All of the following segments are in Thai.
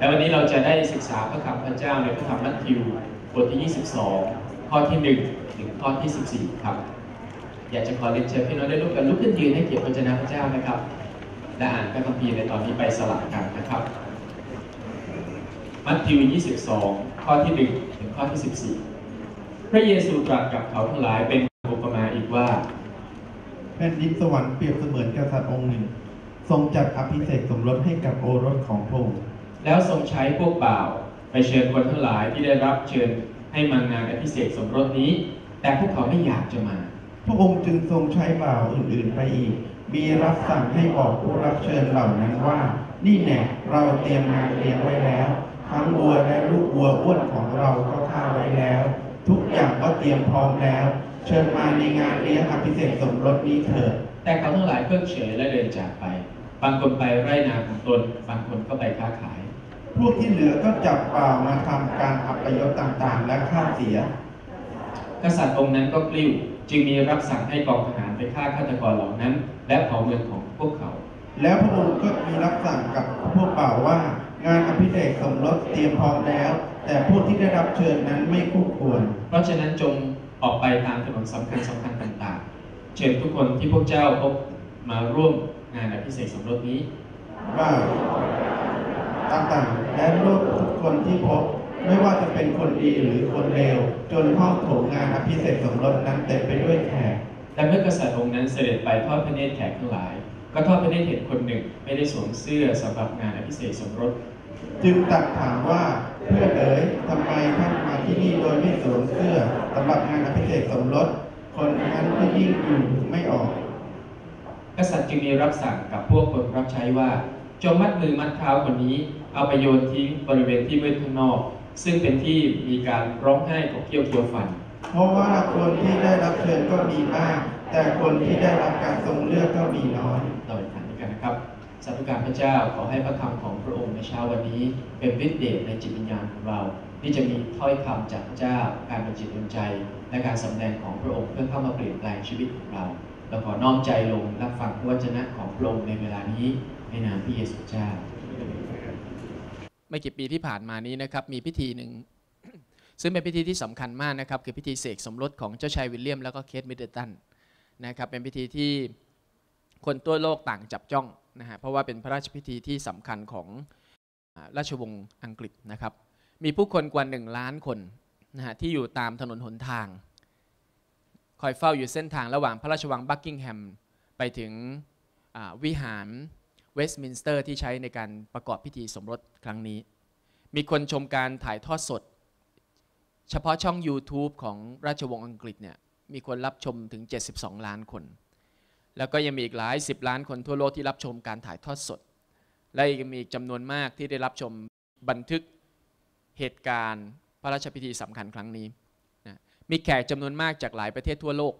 และวันนี้เราจะได้ศึกษาพระคำพระเจ้าในพระธรรมมัทธิว บทที่ 22 ข้อที่1ถึงข้อที่14 ครับ อยากจะขอเรียนเชิญพี่น้องได้ลุกกันลุกขึ้นยืนให้เกียรติพระเจ้าพระเจ้านะครับและอ่านพระคัมภีร์ในตอนนี้ไปสลับกันนะครับ มัทธิว 22 ข้อที่1ถึงข้อที่14 พระเยซูตรัสกับเขาทั้งหลายเป็นอุปมาอีกว่าแผ่นดินสวรรค์เปรียบเสมือนกษัตริย์องค์หนึ่ง ทรงจัดอภิเษกสมรสให้กับโอรสของพระองค์แล้วทรงใช้พวกบ่าวไปเชิญคนทั้งหลายที่ได้รับเชิญให้มางานอภิเษกสมรสนี้ แต่พวกเขาไม่อยากจะมา พระองค์จึงทรงใช้บ่าวอื่นๆไปอีก มีรับสั่งให้บอกผู้รับเชิญเหล่านั้นว่า นี่แน่เราเตรียมงานเลี้ยงไว้แล้ว ทั้งวัวและลูกวัวอ้วนของเราก็ฆ่าไว้แล้ว ทุกอย่างก็เตรียมพร้อมแล้ว เชิญมาในงานเลี้ยงอภิเษกสมรสนี้เถิด แต่เขาทั้งหลายเพิกเฉยและเดินจากไป บางคนไปไร่นาของตน บางคนก็ไปค้าขายพวกที่เหลือก็จับเป่ามาทำการอัปยศต่างๆ และฆ่าเสีย กษัตริย์องค์นั้นก็กลิ้ว จึงมีรับสั่งให้กองทหารไปฆ่าฆาตกรเหล่านั้น และเผาเมืองของพวกเขา แล้วพระองค์ก็มีรับสั่งกับพวกเป่าว่างานอภิเษกสมรสเตรียมพร้อมแล้ว แต่ผู้ที่ได้รับเชิญนั้นไม่คู่ควร เพราะฉะนั้นจงออกไปตามถนนสำคัญสำคัญต่างๆ เชิญทุกคนที่พวกเจ้าพบมาร่วมงานอภิเษกสมรสนี้ว่าต่างๆ และโลกทุกคนที่พบไม่ว่าจะเป็นคนดีหรือคนเลวจนห้องโถงงานอภิเศษสมรสนั้นเต็มไปด้วยแขกและเมื่อกษัตริย์องค์นั้นเสด็จไปทอดพระเนตรแขกทั้งหลาย ก็ทอดพระเนตรเห็นคนหนึ่งไม่ได้สวมเสื้อสำหรับงานอภิเศษสมรสจึงตัดถามว่าเพื่อเอ๋ยทำไมท่านมาที่นี่ โดยไม่สวมเสื้อสำหรับงานอภิเศษสมรสคนนั้นก็ยิ่งอยู่ไม่ออก กษัตริย์จึงมีรับสั่งกับพวกคนรับใช้ว่าจงมัดมือมัดเท้าคนนี้ เอาไปโยนทิ้งบริเวณที่มืดข้างนอก ซึ่งเป็นที่มีการร้องไห้ของเที่ยวเคียวฝัน เพราะว่าคนที่ได้รับเชิญก็มีมาก แต่คนที่ได้รับการทรงเลือกก็มีน้อยต่อไป้วยกันนะครับสาธุการพระเจ้าขอให้พระคำของพระองค์ในเช้าวันนี้เป็นวิเดชในจิตวิญญาณของเรา ที่จะมีถ้อยคำจากพระเจ้าการเป็นจิตดวงใจ และการสำแดงของพระองค์เพื่อเข้ามาเปลี่ยนแปลงชีวิตของเราเราขอน้อมใจลงรับฟังพระวจนะของพระองค์ในเวลานี้ในนามพระเยซูเจ้าไม่กี่ปีที่ผ่านมานี้นะครับมีพิธีหนึ่งซึ่งเป็นพิธีที่สำคัญมากนะครับคือพิธีเสกสมรสของเจ้าชายวิลเลียม แล้วก็เคทมิดเดิลตันนะครับเป็นพิธีที่คนตัวโลกต่างจับจ้องนะฮะเพราะว่าเป็นพระราชพิธีที่สำคัญของราชวงศ์อังกฤษนะครับ มีผู้คนกว่า1ล้านคนนะฮะที่อยู่ตามถนนหนทาง คอยเฝ้าอยู่เส้นทางระหว่างพระราชวังบักกิงแฮมไปถึงวิหารเวสต์มินสเตอร์ที่ใช้ในการประกอบพิธีสมรสครั้งนี้ มีคนชมการถ่ายทอดสด เฉพาะช่อง YouTube ของราชวงศ์อังกฤษเนี่ย มีคนรับชมถึง 72 ล้านคน แล้วก็ยังมีอีกหลาย 10 ล้านคนทั่วโลกที่รับชมการถ่ายทอดสด และยังมีอีกจำนวนมากที่ได้รับชมบันทึกเหตุการณ์พระราชพิธีสำคัญครั้งนี้นะมีแขกจำนวนมากจากหลายประเทศทั่วโลก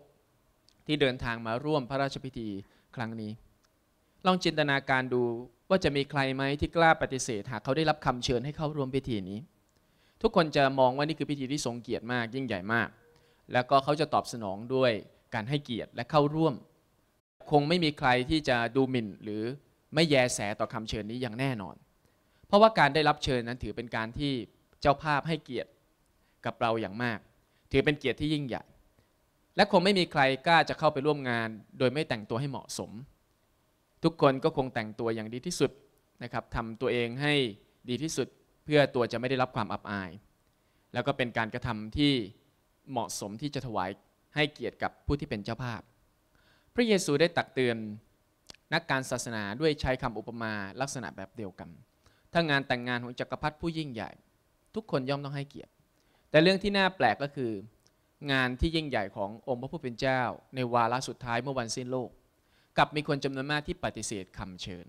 ที่เดินทางมาร่วมพระราชพิธีครั้งนี้ลองจินตนาการดูว่าจะมีใครไหมที่กล้าปฏิเสธหากเขาได้รับคำเชิญให้เข้าร่วมพิธีนี้ ทุกคนจะมองว่า นี่คือพิธีที่ทรงเกียรติมากยิ่งใหญ่มาก แล้วก็เขาจะตอบสนองด้วยการให้เกียรติและเข้าร่วม คงไม่มีใครที่จะดูหมิ่นหรือไม่แยแสต่อคำเชิญนี้อย่างแน่นอน เพราะว่าการได้รับเชิญนั้นถือเป็นการที่เจ้าภาพให้เกียรติกับเราอย่างมาก ถือเป็นเกียรติที่ยิ่งใหญ่และคงไม่มีใครกล้าจะเข้าไปร่วมงาน โดยไม่แต่งตัวให้เหมาะสมทุกคนก็คงแต่งตัวอย่างดีที่สุดนะครับทำตัวเองให้ดีที่สุด เพื่อตัวจะไม่ได้รับความอับอาย แล้วก็เป็นการกระทำที่เหมาะสมที่จะถวายให้เกียรติกับผู้ที่เป็นเจ้าภาพ พระเยซูได้ตักเตือนนักการศาสนาด้วยใช้คำอุปมาลักษณะแบบเดียวกัน ถ้างานแต่งงานของจักรพรรดิผู้ยิ่งใหญ่ ทุกคนย่อมต้องให้เกียรติ แต่เรื่องที่น่าแปลกก็คือ งานที่ยิ่งใหญ่ขององค์พระผู้เป็นเจ้า ในวาระสุดท้ายเมื่อวันสิ้นโลกกับมีคนจำนวนมากที่ปฏิเสธคำเชิญ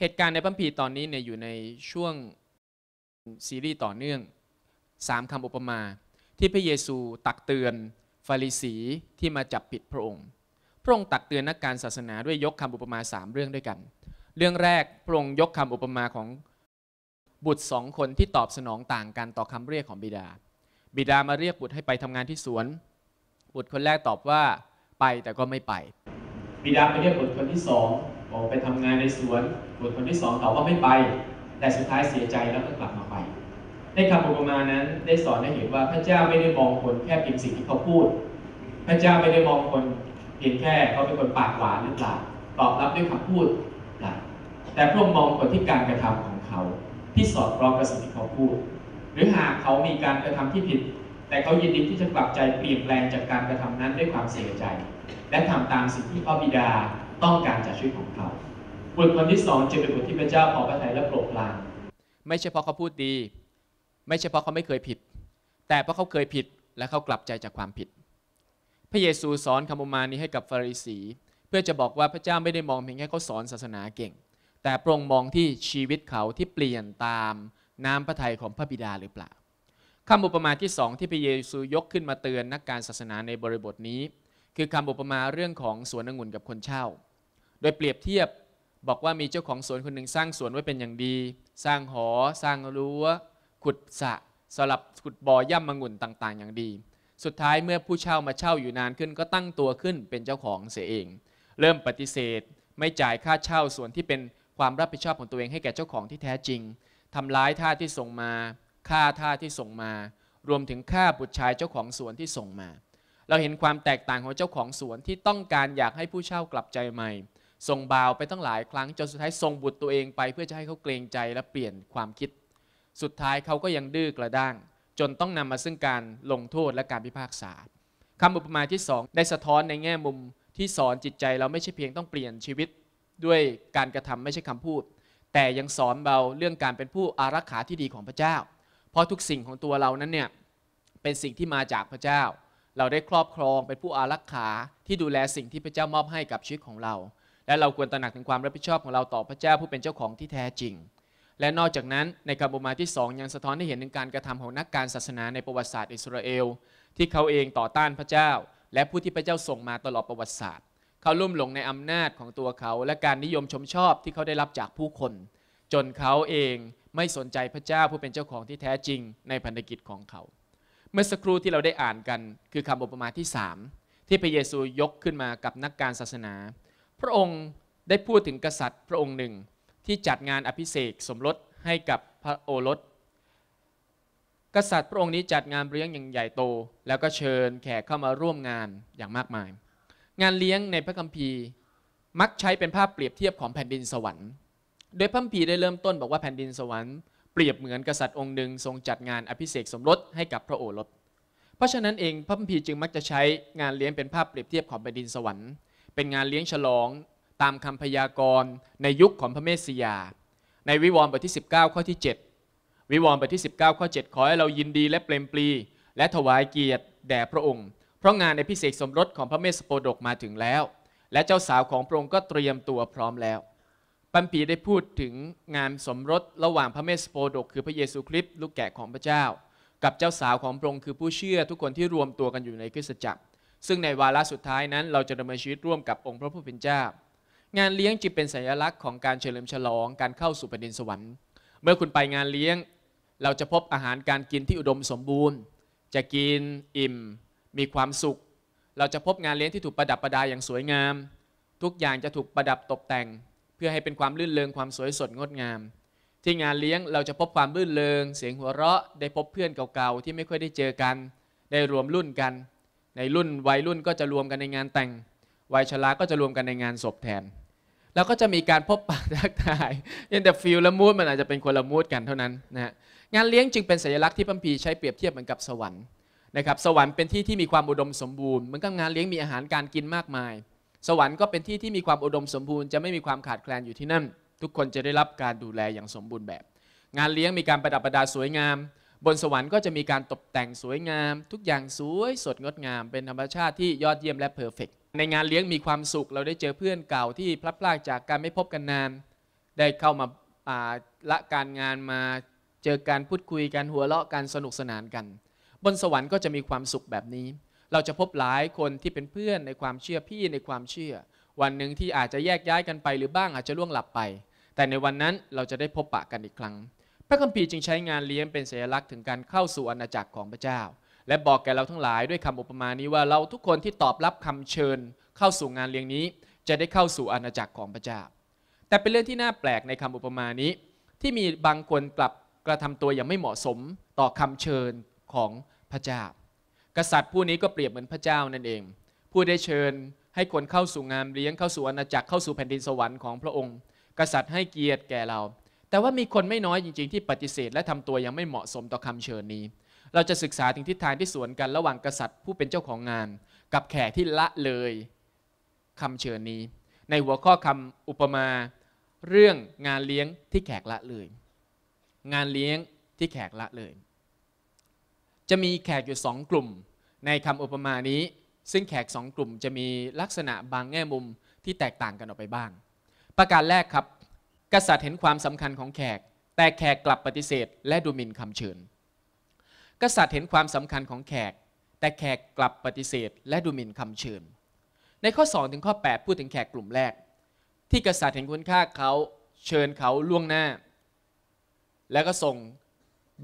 เหตุการณ์ในพัมพีตอนนี้เนี่ยอยู่ในช่วงซีรีส์ต่อเนื่องสามคำอุปมาที่พระเยซูตักเตือนฟาริสีที่มาจับผิดพระองค์ พระองค์ตักเตือนนักการศาสนาด้วยยกคำอุปมาสามเรื่องด้วยกัน เรื่องแรกพระองค์ยกคำอุปมาของบุตรสองคนที่ตอบสนองต่างกันต่อคำเรียกของบิดา บิดามาเรียกบุตรให้ไปทำงานที่สวน บุตรคนแรกตอบว่าไปแต่ก็ไม่ไปบิดาไปเรียกบุตรคนที่สองบอกไปทำงานในสวนบุตรคนที่สองอบว่าไม่ไป แต่สุดท้ายเสียใจแล้วก็กลับมาไปในคำอุปมานั้นได้สอนให้เห็นว่าพระเจ้าไม่ได้มองคนแค่เพียงสิ่งที่เขาพูด พระเจ้าไม่ได้มองคนเพียงแค่เขาเป็นคนปากหวานหรือเปล่าตอบรับด้วยคำพูดเปล่าแต่พระองค์มองคนที่การกระทำของเขา ที่สอดคล้องกับสิ่งที่เขาพูด หรือหากเขามีการกระทำที่ผิด แต่เขายินดีที่จะกลับใจเปลี่ยนแปลงจากการกระทำนั้นด้วยความเสียใจและทำตามสิ่งที่พระบิดาต้องการจากชีวิตของเขาบทคนที่สองจะเป็นบทที่พระเจ้าขอพระทัยและโปรดปรานไม่ใช่เพราะเขาพูดดี ไม่ใช่เพราะเขาไม่เคยผิด แต่เพราะเขาเคยผิดและเขากลับใจจากความผิด พระเยซูสอนคำประมานี้ให้กับฟาริสี เพื่อจะบอกว่าพระเจ้าไม่ได้มองเพียงแค่เขาสอนศาสนาเก่ง แต่โปร่งมองที่ชีวิตเขาที่เปลี่ยนตามน้ำพระทัยของพระบิดาหรือเปล่าคำอุปมาที่สองที่พระเยซูยกขึ้นมาเตือนนักการศาสนาในบริบทนี้คือคำอุปมาเรื่องของสวนองุ่นกับคนเช่า โดยเปรียบเทียบบอกว่ามีเจ้าของสวนคนหนึ่งสร้างสวนไว้เป็นอย่างดี สร้างหอ สร้างรั้ว ขุดสะสลับขุดบ่อย่ำมงุ่นต่างๆ อย่างดี สุดท้ายเมื่อผู้เช่ามาเช่าอยู่นานขึ้น ก็ตั้งตัวขึ้นเป็นเจ้าของเสียเอง เริ่มปฏิเสธไม่จ่ายค่าเช่าส่วนที่เป็นความรับผิดชอบของตัวเองให้แก่เจ้าของที่แท้จริงทำร้ายท่าที่ส่งมาฆ่าท่าที่ส่งมา รวมถึงฆ่าบุตรชายเจ้าของสวนที่ส่งมาเราเห็นความแตกต่างของเจ้าของสวนที่ต้องการอยากให้ผู้เช่ากลับใจใหม่ ส่งบ่าวไปตั้งหลายครั้งจนสุดท้ายส่งบุตรตัวเองไปเพื่อจะให้เขาเกรงใจและเปลี่ยนความคิด สุดท้ายเขาก็ยังดื้อกระด้าง จนต้องนำมาซึ่งการลงโทษและการพิพากษาคำอุปมาที่2ได้สะท้อนในแง่มุม ที่สอนจิตใจเราไม่ใช่เพียงต้องเปลี่ยนชีวิต ด้วยการกระทำไม่ใช่คำพูด แต่ยังสอนเราเรื่องการเป็นผู้อารักขาที่ดีของพระเจ้า เพราะทุกสิ่งของตัวเรานั้นเนี่ยเป็นสิ่งที่มาจากพระเจ้าเราได้ครอบครองเป็นผู้อารักขาที่ดูแลสิ่งที่พระเจ้ามอบให้กับชีวิตของเรา และเราควรตระหนักถึงความรับผิดชอบของเราต่อพระเจ้าผู้เป็นเจ้าของที่แท้จริง และนอกจากนั้นในคำบูมาที่ 2 ยังสะท้อนให้เห็นถึงการกระทำของนักการศาสนาในประวัติศาสตร์อิสราเอลที่เขาเองต่อต้านพระเจ้าและผู้ที่พระเจ้าส่งมาตลอดประวัติศาสตร์ เขาลุ่มหลงในอำนาจของตัวเขา และการนิยมชมชอบที่เขาได้รับจากผู้คน จนเขาเองไม่สนใจพระเจ้าผู้เป็นเจ้าของที่แท้จริง ในพันธกิจของเขาเมื่อสักครู่ที่เราได้อ่านกันคือคำอุปมาที่สามที่พระเยซูยกขึ้นมากับนักการศาสนา พระองค์ได้พูดถึงกษัตริย์พระองค์หนึ่งที่จัดงานอภิเษกสมรสให้กับพระโอรสกษัตริย์พระองค์นี้จัดงานเลี้ยงอย่างใหญ่โต แล้วก็เชิญแขกเข้ามาร่วมงานอย่างมากมาย งานเลี้ยงในพระคัมภีร์มักใช้เป็นภาพเปรียบเทียบของแผ่นดินสวรรค์ โดยพระคัมภีร์ได้เริ่มต้นบอกว่าแผ่นดินสวรรค์เปรียบเหมือนกษัตริย์องค์หนึ่งทรงจัดงานอภิเษกสมรสให้กับพระโอรส เพราะฉะนั้นเองพระพุมพีจึงมักจะใช้งานเลี้ยงเป็นภาพเปรียบเทียบของแผ่นดินสวรรค์ เป็นงานเลี้ยงฉลอง ตามคำพยากรณ์ในยุคของพระเมสสิยา ในวิวรณ์บทที่ 19 ข้อที่ 7 วิวรณ์บทที่ 19 ข้อ 7 ขอให้เรายินดีและเปลมปลีและถวายเกียรติแด่พระองค์ เพราะงานอภิเษกสมรสของพระเมสสโปดกมาถึงแล้ว และเจ้าสาวของพระองค์ก็เตรียมตัวพร้อมแล้วปัมปีได้พูดถึงงานสมรสระหว่างพระเมสโปดก คือพระเยซูคริสต์ลูกแกะของพระเจ้า กับเจ้าสาวของพระองค์คือผู้เชื่อทุกคนที่รวมตัวกันอยู่ในคริสตจักรซึ่งในวาระสุดท้ายนั้น เราจะดำเนินชีวิตร่วมกับองค์พระผู้เป็นเจ้า งานเลี้ยงจึงเป็นสัญลักษณ์ของการเฉลิมฉลองการเข้าสู่แผ่นดินสวรรค์ เมื่อคุณไปงานเลี้ยงเราจะพบอาหารการกินที่อุดมสมบูรณ์ จะกินอิ่ม มีความสุข เราจะพบงานเลี้ยงที่ถูกประดับประดาอย่างสวยงามทุกอย่างจะถูกประดับตกแต่งพื่อให้เป็นความลื่นเลงความสวยสดงดงาม ที่งานเลี้ยงเราจะพบความลื่นเลงเสียงหัวเราะได้พบเพื่อนเก่าๆ ที่ไม่ค่อยได้เจอกัน ได้รวมรุ่นกัน ในรุ่นวัยรุ่นก็จะรวมกันในงานแต่งวัยชราก็จะรวมกันในงานศพแทน แล้วก็จะมีการพบปะทักทายเนงแต่ฟิลและมูดมันอาจจะเป็นคนละมูดกันเท่านั้นนะงานเลี้ยงจึงเป็นสัญลักษณ์ที่พัมพีใช้เปรียบเทียบเหมือนกับสวรรค์นะครับสวรรค์เป็นที่ที่มีความอุดมสมบูรณ์เหมือนกับงานเลี้ยงมีอาหารการกินมากมายสวรรค์ก็เป็นที่ที่มีความอุดมสมบูรณ์จะไม่มีความขาดแคลนอยู่ที่นั่น ทุกคนจะได้รับการดูแลอย่างสมบูรณ์แบบ งานเลี้ยงมีการประดับประดาสวยงาม บนสวรรค์ก็จะมีการตกแต่งสวยงาม ทุกอย่างสวย สดงดงามเป็นธรรมชาติที่ยอดเยี่ยมและเพอร์เฟกในงานเลี้ยงมีความสุขเราได้เจอเพื่อนเก่าที่พลัดพรากจากการไม่พบกันนานได้เข้ามาละการงานมาเจอการพูดคุยกันหัวเราะกันสนุกสนานกัน บนสวรรค์ก็จะมีความสุขแบบนี้เราจะพบหลายคนที่เป็นเพื่อนในความเชื่อพี่ในความเชื่อ วันหนึ่งที่อาจจะแยกย้ายกันไปหรือบ้างอาจจะล่วงหลับไป แต่ในวันนั้นเราจะได้พบปะกันอีกครั้งพระคัมภีร์จึงใช้งานเลี้ยงเป็นสัญลักษณ์ถึงการเข้าสู่อาณาจักรของพระเจ้า และบอกแก่เราทั้งหลายด้วยคำอุปมานี้ว่าเราทุกคนที่ตอบรับคำเชิญเข้าสู่งานเลี้ยงนี้ จะได้เข้าสู่อาณาจักรของพระเจ้าแต่เป็นเรื่องที่น่าแปลกในคำอุปมานี้ ที่มีบางคนกลับกระทำตัวอย่างไม่เหมาะสมต่อคำเชิญของพระเจ้ากษัตริย์ผู้นี้ก็เปรียบเหมือนพระเจ้านั่นเอง ผู้ได้เชิญให้คนเข้าสู่งานเลี้ยง เข้าสู่อาณาจักร เข้าสู่แผ่นดินสวรรค์ของพระองค์ กษัตริย์ให้เกียรติแก่เรา แต่ว่ามีคนไม่น้อยจริงๆ ที่ปฏิเสธและทำตัวยังไม่เหมาะสมต่อคำเชิญนี้ เราจะศึกษาถึงทิศทางที่สวนกันระหว่างกษัตริย์ ผู้เป็นเจ้าของงาน กับแขกที่ละเลย คำเชิญนี้ ในหัวข้อคำอุปมาเรื่องงานเลี้ยงที่แขกละเลย งานเลี้ยงที่แขกละเลยจะมีแขกอยู่สองกลุ่มในคำอุปมานี้ ซึ่งแขกสองกลุ่มจะมีลักษณะบางแง่มุมที่แตกต่างกันออกไปบ้าง ประการแรกครับ กษัตริย์เห็นความสำคัญของแขก แต่แขกกลับปฏิเสธ และดูหมิ่นคำเชิญ กษัตริย์เห็นความสำคัญของแขก แต่แขกกลับปฏิเสธ และดูหมิ่นคำเชิญ ในข้อ 2 ถึงข้อ 8 พูดถึงแขกกลุ่มแรก ที่กษัตริย์เห็นคุณค่าเขาเชิญเขาล่วงหน้า และก็ส่ง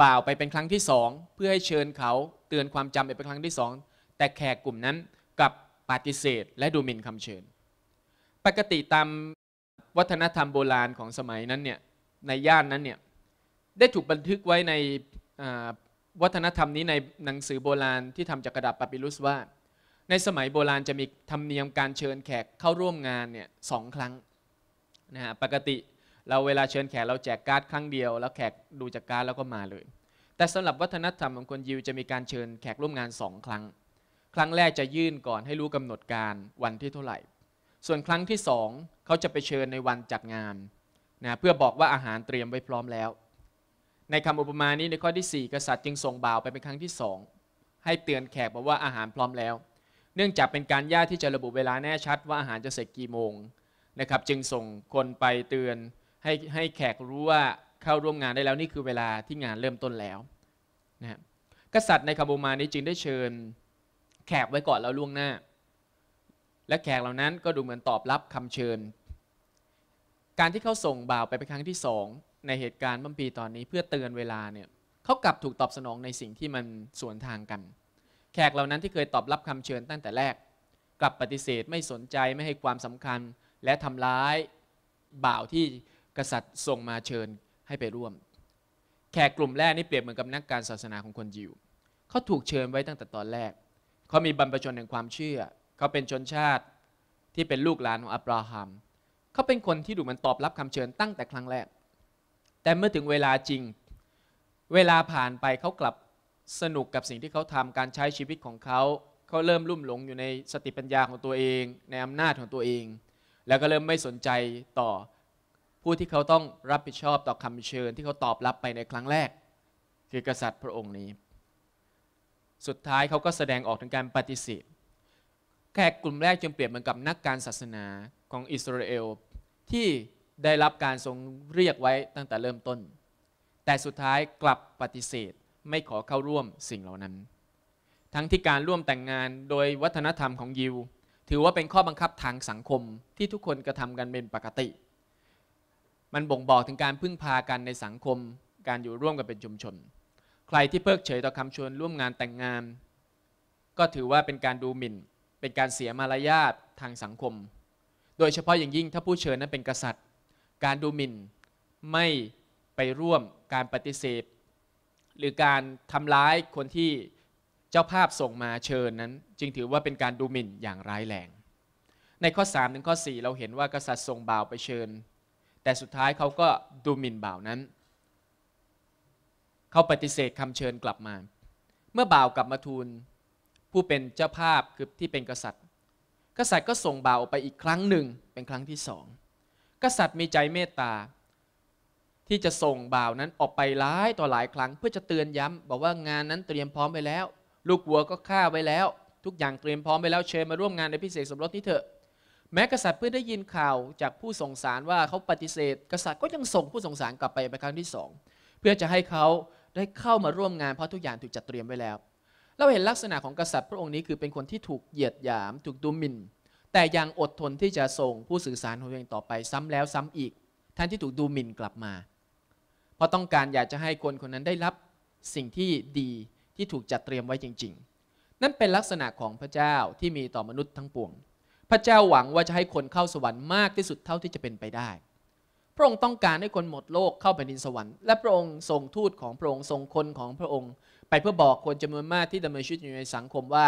บ่าวไปเป็นครั้งที่สองเพื่อให้เชิญเขาเตือนความจำไปเป็นครั้งที่สองแต่แขกกลุ่มนั้นกับปฏิเสธ และดูหมิ่นคำเชิญ ปกติตามวัฒนธรรมโบราณของสมัยนั้นเนี่ยในย่านนั้นเนี่ยได้ถูกบันทึกไว้ในวัฒนธรรมนี้ในหนังสือโบราณที่ทำจากกระดาษปาปิรุสว่า ในสมัยโบราณจะมีธรรมเนียมการเชิญแขกเข้าร่วมงานเนี่ยสองครั้งนะฮะปกติเราเวลาเชิญแขก เราแจกการ์ดครั้งเดียวแล้วแขกดูจากการ์ดแล้วก็มาเลย แต่สำหรับวัฒนธรรมของคนยิวจะมีการเชิญแขกร่วมงานสองครั้ง ครั้งแรกจะยื่นก่อนให้รู้กำหนดการวันที่เท่าไหร่ ส่วนครั้งที่สองเขาจะไปเชิญในวันจัดงานนะเพื่อบอกว่าอาหารเตรียมไว้พร้อมแล้ว ในคำอุปมานี้ในข้อที่ 4 กษัตริย์จึงส่งบ่าวไปเป็นครั้งที่สองให้เตือนแขกบอกว่าอาหารพร้อมแล้ว เนื่องจากเป็นการยากที่จะระบุเวลาแน่ชัด ว่าอาหารจะเสร็จกี่โมงนะครับจึงส่งคนไปเตือนให้ให้แขกรู้ว่าเข้าร่วมงานได้แล้วนี่คือเวลาที่งานเริ่มต้นแล้วนะกษัตริย์ในคาบมานี้จึงได้เชิญ แขกไว้ก่อนแล้วล่วงหน้า และแขกเหล่านั้นก็ดูเหมือนตอบรับคำเชิญ การที่เขาส่งบ่าวไปเป็นครั้งที่สองในเหตุการณ์เมื่อปีตอนนี้เพื่อเตือนเวลาเนี่ยเขากลับถูกตอบสนองในสิ่งที่มันสวนทางกัน แขกเหล่านั้นที่เคยตอบรับคำเชิญตั้งแต่แรกกลับปฏิเสธไม่สนใจไม่ให้ความสำคัญและทำร้ายบ่าวที่กษัตริย์ส่งมาเชิญให้ไปร่วม แขกกลุ่มแรกนี่เปรียบเหมือนกับนักการศาสนาของคนยิว เขาถูกเชิญไว้ตั้งแต่ตอนแรก เขามีบรรพชนแห่งความเชื่อ เขาเป็นชนชาติที่เป็นลูกหลานของอับราฮัม เขาเป็นคนที่ดูมันตอบรับคำเชิญตั้งแต่ครั้งแรก แต่เมื่อถึงเวลาจริง เวลาผ่านไปเขากลับสนุกกับสิ่งที่เขาทำการใช้ชีวิตของเขา เขาเริ่มลุ่มหลงอยู่ในสติปัญญาของตัวเอง ในอำนาจของตัวเอง แล้วก็เริ่มไม่สนใจต่อผู้ที่เขาต้องรับผิดชอบต่อคำเชิญที่เขาตอบรับไปในครั้งแรก คือกษัตริย์พระองค์นี้ สุดท้ายเขาก็แสดงออกถึงการปฏิเสธแขกกลุ่มแรกจึงเปรียบเหมือนกับนักการศาสนาของอิสราเอลที่ได้รับการทรงเรียกไว้ตั้งแต่เริ่มต้น แต่สุดท้ายกลับปฏิเสธไม่ขอเข้าร่วมสิ่งเหล่านั้น ทั้งที่การร่วมแต่งงานโดยวัฒนธรรมของยิวถือว่าเป็นข้อบังคับทางสังคมที่ทุกคนกระทำกันเป็นปกติมันบ่งบอกถึงการพึ่งพากันในสังคม การอยู่ร่วมกันเป็นชุมชน ใครที่เพิกเฉยต่อคำชวนร่วมงานแต่งงาน ก็ถือว่าเป็นการดูหมิ่น เป็นการเสียมารยาททางสังคม โดยเฉพาะอย่างยิ่งถ้าผู้เชิญนั้นเป็นกษัตริย์ การดูหมิ่น ไม่ไปร่วมการปฏิเสธ หรือการทำร้ายคนที่เจ้าภาพส่งมาเชิญนั้น จึงถือว่าเป็นการดูหมิ่นอย่างร้ายแรง ในข้อ3ถึงข้อ4 เราเห็นว่ากษัตริย์ส่งบ่าวไปเชิญแต่สุดท้ายเขาก็ดูหมิ่นบ่าวนั้น เขาปฏิเสธคำเชิญกลับมา เมื่อบ่าวกลับมาทูลผู้เป็นเจ้าภาพคือที่เป็นกษัตริย์ กษัตริย์ก็ส่งบ่าวออกไปอีกครั้งหนึ่งเป็นครั้งที่สอง กษัตริย์มีใจเมตตาที่จะส่งบ่าวนั้นออกไปหลายต่อหลายครั้งเพื่อจะเตือนย้ำบอกว่างานนั้นเตรียมพร้อมไปแล้ว ลูกวัวก็ฆ่าไว้แล้ว ทุกอย่างเตรียมพร้อมไปแล้วเชิญมาร่วมงานในพิเศษสมรสนี้เถอะแม้กษัตริย์เพื่อได้ยินข่าวจากผู้ส่งสารว่าเขาปฏิเสธ กษัตริย์ก็ยังส่งผู้ส่งสารกลับไปเป็นครั้งที่สองเพื่อจะให้เขาได้เข้ามาร่วมงาน เพราะทุกอย่างถูกจัดเตรียมไว้แล้ว เราเห็นลักษณะของกษัตริย์พระองค์นี้คือเป็นคนที่ถูกเหยียดหยาม ถูกดูหมิ่นแต่ยังอดทนที่จะส่งผู้สื่อสารของตัวเองต่อไปซ้ำแล้วซ้ำอีกแทนที่ถูกดูหมิ่นกลับมาเพราะต้องการอยากจะให้คนคนนั้นได้รับสิ่งที่ดีที่ถูกจัดเตรียมไว้จริงๆ นั่นเป็นลักษณะของพระเจ้าที่มีต่อมนุษย์ทั้งปวงพระเจ้าหวังว่าจะให้คนเข้าสวรรค์มากที่สุดเท่าที่จะเป็นไปได้ พระองค์ต้องการให้คนหมดโลกเข้าไปในินสวรรค์ และพระองค์ส่งทูตของพระองค์ส่งคนของพระองค์ ไปเพื่อบอกคนจำนวนมากที่ดำเนินชีวิตอยู่ในสังคมว่า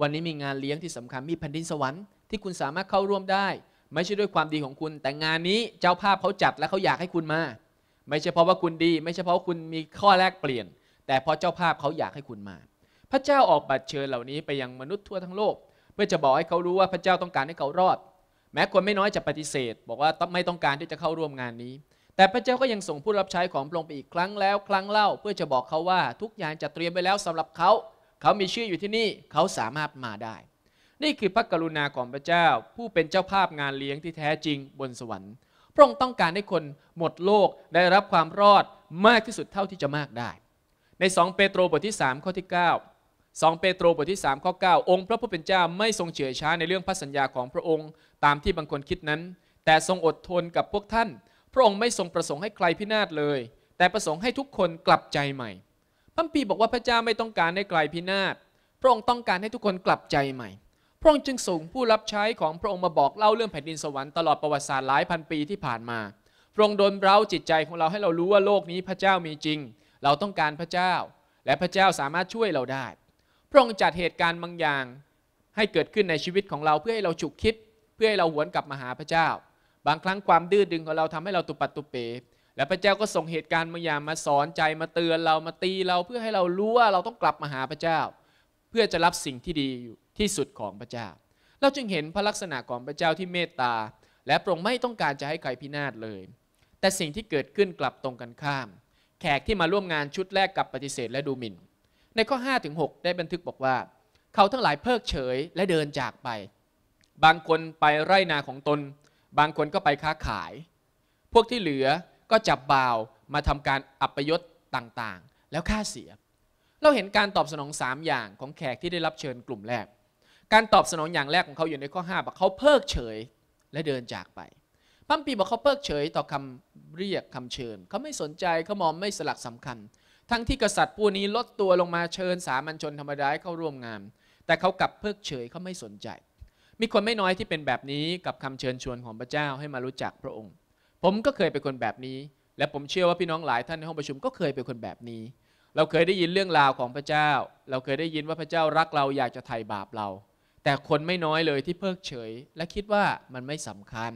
วันนี้มีงานเลี้ยงที่สำคัญมีแผ่นดินสวรรค์ที่คุณสามารถเข้าร่วมได้ ไม่ใช่ด้วยความดีของคุณ แต่งานนี้เจ้าภาพเขาจัดและเขาอยากให้คุณมา ไม่ใช่เพราะว่าคุณดี ไม่ใช่เพราะคุณมีข้อแลกเปลี่ยน แต่เพราะเจ้าภาพเขาอยากให้คุณมา พระเจ้าออกบัตรเชิญเหล่านี้ไปยังมนุษย์ทั่วทั้งโลกพื่อจะบอกให้เขารู้ว่าพระเจ้าต้องการให้เขารอด แม้คนไม่น้อยจะปฏิเสธ บอกว่า ไม่ต้องการที่จะเข้าร่วมงานนี้ แต่พระเจ้าก็ยังส่งผู้รับใช้ของพระองค์ไปอีกครั้งแล้ว ครั้งเล่าเพื่อจะบอกเขาว่าทุกอย่างจะเตรียมไว้แล้วสำหรับเขา เขามีชื่ออยู่ที่นี่เขาสามารถมาได้ นี่คือพระกรุณาของพระเจ้าผู้เป็นเจ้าภาพงานเลี้ยงที่แท้จริงบนสวรรค์ พระองค์ต้องการให้คนหมดโลกได้รับความรอดมากที่สุดเท่าที่จะมากได้ ใน2เปโตรบทที่3ข้อที่9 2เปโตรบทที่3ข้อ9องค์ พระผู้เป็นเจ้าไม่ทรงเฉื่อยช้าในเรื่องพระสัญญาของพระองค์ตามที่บางคนคิดนั้น แต่ทรงอดทนกับพวกท่าน พระองค์ไม่ทรงประสงค์ให้ใครพินาศเลย แต่ประสงค์ให้ทุกคนกลับใจใหม่พระปีบอกว่าพระเจ้าไม่ต้องการให้ใครพินาศพระองค์ต้องการให้ทุกคนกลับใจใหม่ พระองค์จึงส่งผู้รับใช้ของพระองค์มาบอกเล่าเรื่องแผ่นดินสวรรค์ตลอดประวัติศาสตร์หลายพันปีที่ผ่านมา พระองค์ดนเราจิตใจของเราให้เรารู้ว่าโลกนี้พระเจ้ามีจริง เราต้องการพระเจ้า และพระเจ้าสามารถช่วยเราได้พระองค์จัดเหตุการณ์บางอย่างให้เกิดขึ้นในชีวิตของเราเพื่อให้เราฉุกคิด เพื่อให้เราหวนกลับมาหาพระเจ้า บางครั้งความดื้อดึงของเราทำให้เราตุปัตตุเป และพระเจ้าก็ส่งเหตุการณ์บางอย่างมาสอนใจมาเตือนเรามาตีเราเพื่อให้เรารู้ว่าเราต้องกลับมาหาพระเจ้า เพื่อจะรับสิ่งที่ดีที่สุดของพระเจ้า เราจึงเห็นพระลักษณะของพระเจ้าที่เมตตาและโปร่งไม่ต้องการจะให้ใครพินาศเลย แต่สิ่งที่เกิดขึ้นกลับตรงกันข้าม แขกที่มาร่วมงานชุดแรกกับปฏิเสธและดูหมิ่นในข้อ5ถึง6ได้บันทึกบอกว่า เขาทั้งหลายเพิกเฉยและเดินจากไป บางคนไปไร่นาของตน บางคนก็ไปค้าขาย พวกที่เหลือก็จับบ่าวมาทำการอัปยศต่างๆ แล้วค่าเสีย เราเห็นการตอบสนอง 3 อย่างของแขกที่ได้รับเชิญกลุ่มแรก การตอบสนองอย่างแรกของเขาอยู่ในข้อ 5บอกเขาเพิกเฉยและเดินจากไปพัมปีบอกเขาเพิกเฉยต่อคำเรียกคำเชิญ เขาไม่สนใจเขามองไม่สลักสำคัญทั้งที่กษัตริย์ผู้นี้ลดตัวลงมาเชิญสามัญชนธรรมดาเข้าร่วมงานแต่เขากลับเพิกเฉยเขาไม่สนใจ มีคนไม่น้อยที่เป็นแบบนี้กับคำเชิญชวนของพระเจ้าให้มารู้จักพระองค์ ผมก็เคยเป็นคนแบบนี้ และผมเชื่อว่าพี่น้องหลายท่านในห้องประชุมก็เคยเป็นคนแบบนี้ เราเคยได้ยินเรื่องราวของพระเจ้า เราเคยได้ยินว่าพระเจ้ารักเราอยากจะไถ่บาปเรา แต่คนไม่น้อยเลยที่เพิกเฉย และคิดว่ามันไม่สำคัญ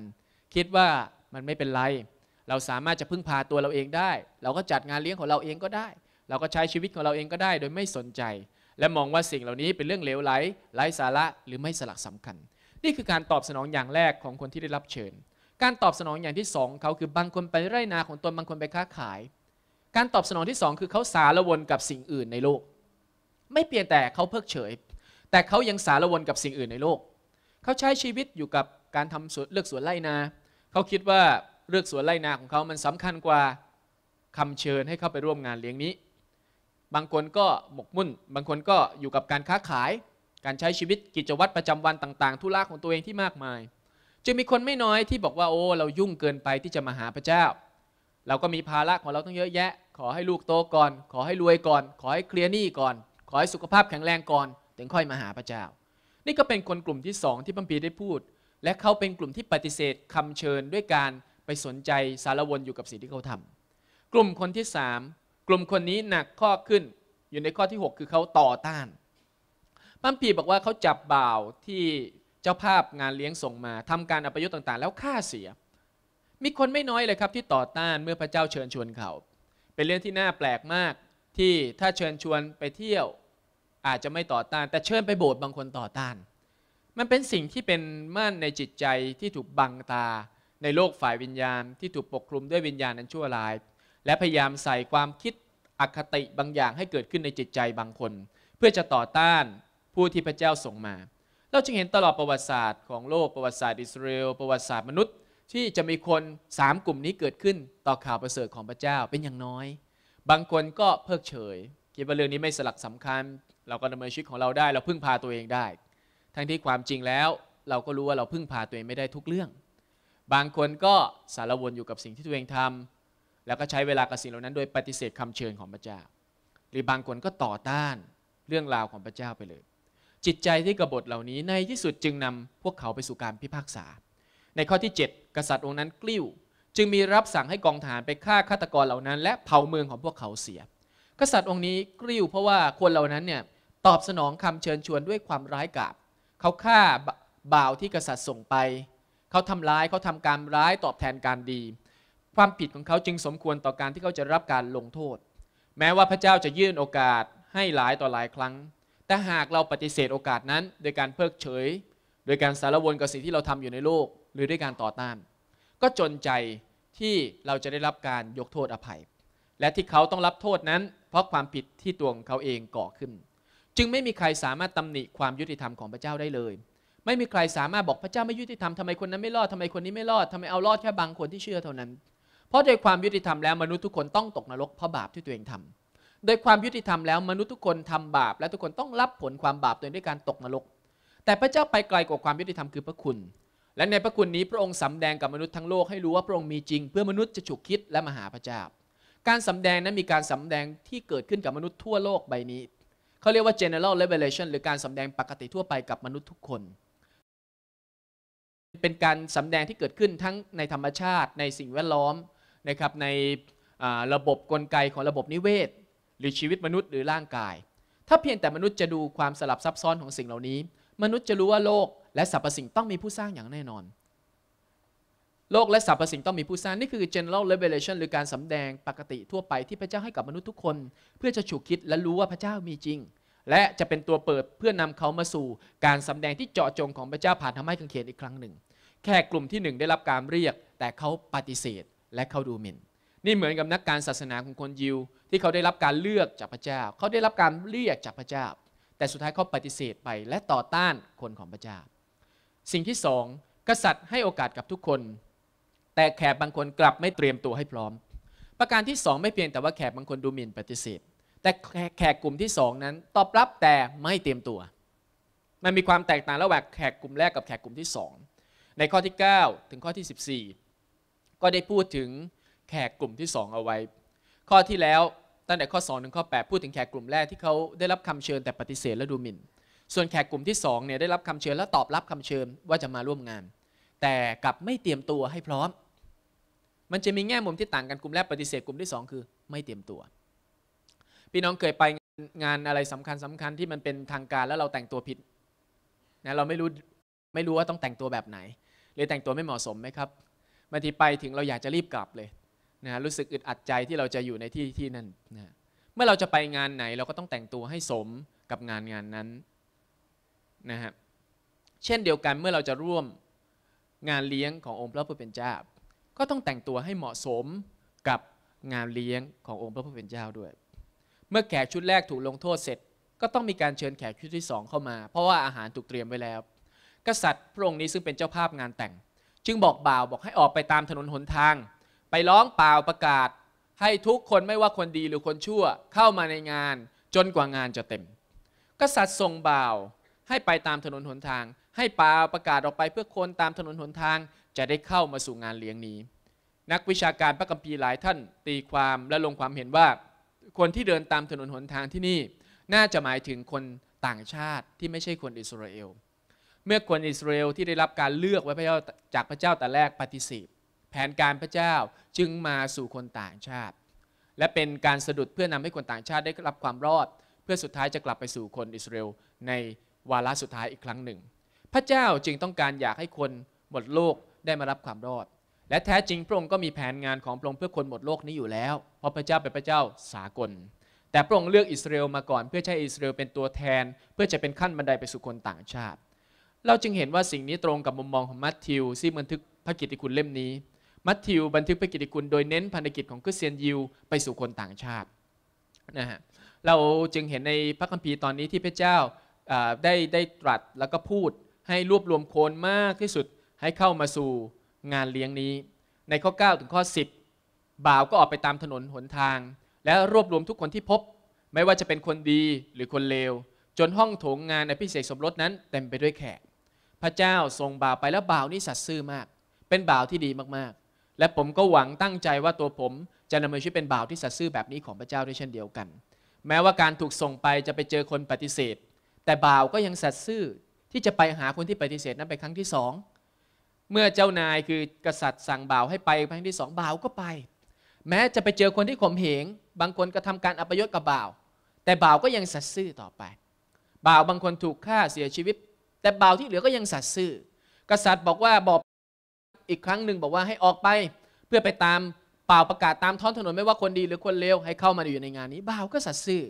คิดว่ามันไม่เป็นไรเราสามารถจะพึ่งพาตัวเราเองได้ เราก็จัดงานเลี้ยงของเราเองก็ได้ เราก็ใช้ชีวิตของเราเองก็ได้ โดยไม่สนใจ และมองว่าสิ่งเหล่านี้เป็นเรื่องเลวไหลไร้สาระหรือไม่สลักสำคัญ นี่คือการตอบสนองอย่างแรกของคนที่ได้รับเชิญ การตอบสนองอย่างที่สองเขาคือบางคนไปไร่นาของตนบางคนไปค้าขาย การตอบสนองที่สองคือเขาสารวนกับสิ่งอื่นในโลก ไม่เปลี่ยนแต่เขาเพิกเฉย แต่เขายังสารวนกับสิ่งอื่นในโลก เขาใช้ชีวิตอยู่กับการทำเลือกสวนไร่นา เขาคิดว่าเลือกสวนไร่นาของเขามันสำคัญกว่าคำเชิญให้เข้าไปร่วมงานเลี้ยงนี้ บางคนก็หมกมุ่น บางคนก็อยู่กับการค้าขาย การใช้ชีวิตกิจวัตรประจำวันต่างๆ ธุระของตัวเองที่มากมาย จึงมีคนไม่น้อยที่บอกว่าโอ้เรายุ่งเกินไปที่จะมาหาพระเจ้า เราก็มีภาระของเราต้องเยอะแยะ ขอให้ลูกโตก่อน ขอให้รวยก่อน ขอให้เคลียร์หนี้ก่อน ขอให้สุขภาพแข็งแรงก่อน ถึงค่อยมาหาพระเจ้า นี่ก็เป็นคนกลุ่มที่สองที่พัมพีได้พูด และเขาเป็นกลุ่มที่ปฏิเสธคำเชิญด้วยการสนใจสารวนอยู่กับสิ่งที่เขาทำกลุ่มคนที่ 3 กลุ่มคนนี้หนักข้อขึ้นอยู่ในข้อที่ 6 คือเขาต่อต้านปั้มพีบอกว่าเขาจับบ่าวที่เจ้าภาพงานเลี้ยงส่งมาทำการอัปยุทธ์ต่างๆ แล้วฆ่าเสีย มีคนไม่น้อยเลยครับ ที่ต่อต้านเมื่อพระเจ้าเชิญชวนเขา เป็นเรื่องที่น่าแปลกมากที่ถ้าเชิญชวนไปเที่ยว อาจจะไม่ต่อต้าน แต่เชิญไปโบสถ์บางคนต่อต้าน มันเป็นสิ่งที่เป็นม่านในจิตใจที่ถูกบังตาในโลกฝ่ายวิญญาณที่ถูกปกคลุมด้วยวิญญาณนั้นชั่วร้าย และพยายามใส่ความคิดอคติบางอย่างให้เกิดขึ้นในจิตใจบางคน เพื่อจะต่อต้านผู้ที่พระเจ้าส่งมา เราจึงเห็นตลอดประวัติศาสตร์ของโลกประวัติศาสตร์อิสราเอลประวัติศาสตร์มนุษย์ ที่จะมีคน3กลุ่มนี้เกิดขึ้นต่อข่าวประเสริฐของพระเจ้าเป็นอย่างน้อยบางคนก็เพิกเฉยคิดว่าเรื่องนี้ไม่สลักสำคัญ เราก็ดำเนินชีวิตของเราได้เราพึ่งพาตัวเองได้ ทั้งที่ความจริงแล้วเราก็รู้ว่าเราพึ่งพาตัวเองไม่ได้ทุกเรื่องบางคนก็สารวนอยู่กับสิ่งที่ตัวเองทำ แล้วก็ใช้เวลากับสิ่งเหล่านั้นโดยปฏิเสธคำเชิญของพระเจ้า หรือบางคนก็ต่อต้านเรื่องราวของพระเจ้าไปเลย จิตใจที่กบฏเหล่านี้ในที่สุดจึงนำพวกเขาไปสู่การพิพากษา ในข้อที่ 7 กษัตริย์องค์นั้นกลิ้ว จึงมีรับสั่งให้กองทหารไปฆ่าฆาตกรเหล่านั้น และเผาเมืองของพวกเขาเสีย กษัตริย์องค์นี้กลิ้วเพราะว่าคนเหล่านั้นเนี่ยตอบสนองคำเชิญชวนด้วยความร้ายกาจเขาฆ่าบ่าวที่กษัตริย์ส่งไปเขาทำร้ายเขาทำการร้ายตอบแทนการดี ความผิดของเขาจึงสมควรต่อการที่เขาจะรับการลงโทษ แม้ว่าพระเจ้าจะยื่นโอกาสให้หลายต่อหลายครั้ง แต่หากเราปฏิเสธโอกาสนั้น โดยการเพิกเฉย โดยการสารวนกับสิ่งที่เราทำอยู่ในโลก หรือด้วยการต่อต้าน ก็จนใจที่เราจะได้รับการยกโทษอภัย และที่เขาต้องรับโทษนั้น เพราะความผิดที่ตัวของเขาเองก่อขึ้น จึงไม่มีใครสามารถตำหนิความยุติธรรมของพระเจ้าได้เลยไม่มีใครสามารถบอกพระเจ้าไม่ยุติธรรมทำไมคนนั้น ไม่รอดทำไมคนนี้ไม่รอดทำไมเอารอดแค่บางคนที่เชื่อเท่านั้น เพราะโดยความยุติธรรมแล้วมนุษย์ทุกคนต้องตกนรกเพราะบาปที่ตัวเองทำ โดยความยุติธรรมแล้วมนุษย์ทุกคนทำบาปและทุกคนต้องรับผลความบาปโดยด้วยการตกนรก แต่พระเจ้าไปไกลกว่าความยุติธรรมคือพระคุณ และในพระคุณนี้พระองค์สำแดงกับมนุษย์ทั้งโลกให้รู้ว่าพระองค์มีจริง เพื่อมนุษย์จะฉุกคิดและมาหาพระเจ้า การสำแดงนั้นมีการสำแดงที่เกิดขึ้นกับมนุษย์ทั่วโลกใบนี้ เขาเรียกว่า general revelation หรือการสำแดงปกติทั่วไปกับมนุษย์ทุกคนเป็นการสำแดงที่เกิดขึ้นทั้งในธรรมชาติ ในสิ่งแวดล้อมนะครับในระบบกลไกของระบบนิเวศ หรือชีวิตมนุษย์หรือร่างกาย ถ้าเพียงแต่มนุษย์จะดูความสลับซับซ้อนของสิ่งเหล่านี้ มนุษย์จะรู้ว่าโลกและสรรพสิ่งต้องมีผู้สร้างอย่างแน่นอน โลกและสรรพสิ่งต้องมีผู้สร้างนี่คือ general revelation หรือการสำแดงปกติทั่วไปที่พระเจ้าให้กับมนุษย์ทุกคน เพื่อจะฉุกคิดและรู้ว่าพระเจ้ามีจริงและจะเป็นตัวเปิดเพื่อนำเขามาสู่ การสำแดงที่เจาะจงของพระเจ้า ผ่านทาให้กังเขนอีกครั้งหนึ่งแค่กลุ่มที่หนึ่งได้รับการเรียกแต่เขาปฏิเสธและเขาดูหมิ่น นี่เหมือนกับนักการศาสนาของคนยิว ที่เขาได้รับการเลือกจากพระเจ้า เขาได้รับการเรียกจากพระเจ้า แต่สุดท้ายเขาปฏิเสธไปและต่อต้านคนของพระเจ้า สิ่งที่สองกษัตริย์ให้โอกาสกับทุกคน แต่แขกบางคนกลับไม่เตรียมตัวให้พร้อม ประการที่สองไม่เพียงแต่ว่าแขกบางคนดูหมิ่นปฏิเสธแต่แขกกลุ่มที่สองนั้นตอบรับแต่ไม่เตรียมตัว มันมีความแตกต่างระหว่างแขกกลุ่มแรกกับแขกกลุ่มที่สองในข้อที่ 9 ถึงข้อที่ 14 ก็ได้พูดถึงแขกกลุ่มที่ 2 เอาไว้ ข้อที่แล้ว ตั้งแต่ข้อ2ถึงข้อ8พูดถึงแขกกลุ่มแรกที่เขาได้รับคำเชิญแต่ปฏิเสธและดูหมิ่นส่วนแขกกลุ่มที่2เนี่ยได้รับคำเชิญ และตอบรับคำเชิญว่าจะมาร่วมงาน แต่กลับไม่เตรียมตัวให้พร้อม มันจะมีแง่มุมที่ต่างกันกลุ่มแรกปฏิเสธกลุ่มที่ 2 คือไม่เตรียมตัวพี่น้องเคยไปงานอะไรสำคัญสำคัญที่มันเป็นทางการแล้วเราแต่งตัวผิดนะเราไม่รู้ไม่รู้ว่าต้องแต่งตัวแบบไหนเลยแต่งตัวไม่เหมาะสมไหมครับบางทีไปถึงเราอยากจะรีบกลับเลยนะรู้สึกอึดอัดใจที่เราจะอยู่ในที่ที่นั่นนะเมื่อเราจะไปงานไหนเราก็ต้องแต่งตัวให้สมกับงานงานนั้นนะฮะเช่นเดียวกันเมื่อเราจะร่วมงานเลี้ยงขององค์พระผู้เป็นเจ้า ก็ต้องแต่งตัวให้เหมาะสมกับงานเลี้ยงขององค์พระผู้เป็นเจ้าด้วยเมื่อแขกชุดแรกถูกลงโทษเสร็จ ก็ต้องมีการเชิญแขกชุดที่สองเข้ามา เพราะว่าอาหารถูกเตรียมไว้แล้ว กษัตริย์พระองค์นี้ซึ่งเป็นเจ้าภาพงานแต่ง จึงบอกบ่าว บอกให้ออกไปตามถนนหนทาง ไปร้องเปล่าประกาศ ให้ทุกคนไม่ว่าคนดีหรือคนชั่วเข้ามาในงานจนกว่างานจะเต็ม กษัตริย์ส่งบ่าว ให้ไปตามถนนหนทาง ให้เปล่าประกาศออกไปเพื่อคนตามถนนหนทางจะได้เข้ามาสู่งานเลี้ยงนี้ นักวิชาการพระกัมพีหลายท่านตีความและลงความเห็นว่าคนที่เดินตามถนนหนทางที่นี่น่าจะหมายถึงคนต่างชาติที่ไม่ใช่คนอิสราเอลเมื่อคนอิสราเอลที่ได้รับการเลือกไว้พระเจ้าจากพระเจ้าแต่แรกปฏิเสธแผนการพระเจ้าจึงมาสู่คนต่างชาติและเป็นการสะดุดเพื่อนำให้คนต่างชาติได้รับความรอด เพื่อสุดท้ายจะกลับไปสู่คนอิสราเอลในวาระสุดท้ายอีกครั้งหนึ่ง พระเจ้าจึงต้องการอยากให้คนหมดโลกได้มารับความรอดและแท้จริง พระองค์ก็มีแผนงานของพระองค์เพื่อคนหมดโลกนี้อยู่แล้ว เพราะพระเจ้าเป็นพระเจ้าสากล แต่พระองค์เลือกอิสราเอลมาก่อนเพื่อใช้อิสราเอลเป็นตัวแทน เพื่อจะเป็นขั้นบันไดไปสู่คนต่างชาติ เราจึงเห็นว่าสิ่งนี้ตรงกับมุมมองของมัทธิวซี่บันทึกพระกิตติคุณเล่มนี้ มัทธิวบันทึกพระกิตติคุณโดยเน้นพันธกิจของคริสเตียนยิวไปสู่คนต่างชาตินะฮะเราจึงเห็นในพระคัมภีร์ตอนนี้ที่พระเจ้าได้ได้ตรัสแล้วก็พูดให้รวบรวมคนมากที่สุดให้เข้ามาสู่งานเลี้ยงนี้ในข้อ 9 ถึงข้อ 10บ่าวก็ออกไปตามถนนหนทาง และรวบรวมทุกคนที่พบ ไม่ว่าจะเป็นคนดีหรือคนเลว จนห้องโถงงานในพิเศษสมรสนั้นเต็มไปด้วยแขกพระเจ้าทรงบ่าวไปแล้วบ่าวนี่สัตย์ซื่อมาก เป็นบ่าวที่ดีมากๆ และผมก็หวังตั้งใจว่าตัวผมจะนำมาชีวิตเป็นบ่าวที่สัตย์ซื่อแบบนี้ของพระเจ้าด้วยเช่นเดียวกัน แม้ว่าการถูกส่งไปจะไปเจอคนปฏิเสธ แต่บ่าวก็ยังสัตย์ซื่อที่จะไปหาคนที่ปฏิเสธนั้นไปครั้งที่สองเมื่อเจ้านายคือกษัตริย์สั่งบ่าวให้ไปครั้งที่สองบ่าวก็ไป แม้จะไปเจอคนที่ข่มเหงบางคนกระทาการอัปยศกับบ่าวแต่บ่าวก็ยังสัตย์ซื่อต่อไปบ่าวบางคนถูกฆ่าเสียชีวิต แต่บ่าวที่เหลือก็ยังสัตย์ซื่อ กษัตริย์บอกว่าบอกอีกครั้งหนึ่งบอกว่าให้ออกไป เพื่อไปตามเป่าประกาศตามท้องถนนไม่ว่าคนดีหรือคนเลวให้เข้ามาอยู่ในงานนี้บ่าวก็สัตย์ซื่อ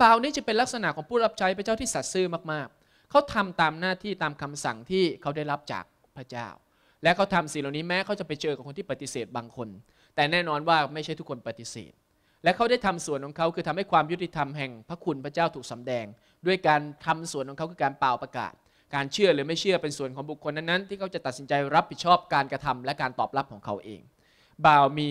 บ่าวนี้จะเป็นลักษณะของผู้รับใช้พระเจ้าที่สัตย์ซื่อมากๆเขาทำตามหน้าที่ตามคำสั่งที่เขาได้รับจากพระเจ้าและเขาทำสิ่งเหล่านี้แม้เขาจะไปเจอกับคนที่ปฏิเสธบางคน แต่แน่นอนว่าไม่ใช่ทุกคนปฏิเสธและเขาได้ทำส่วนของเขาคือทำให้ความยุติธรรมแห่งพระคุณพระเจ้าถูกสำแดง ด้วยการทำส่วนของเขาคือการเป่าประกาศ การเชื่อหรือไม่เชื่อเป็นส่วนของบุคคลนั้นๆที่เขาจะตัดสินใจรับผิดชอบการกระทำและการตอบรับของเขาเอง บ่าวมี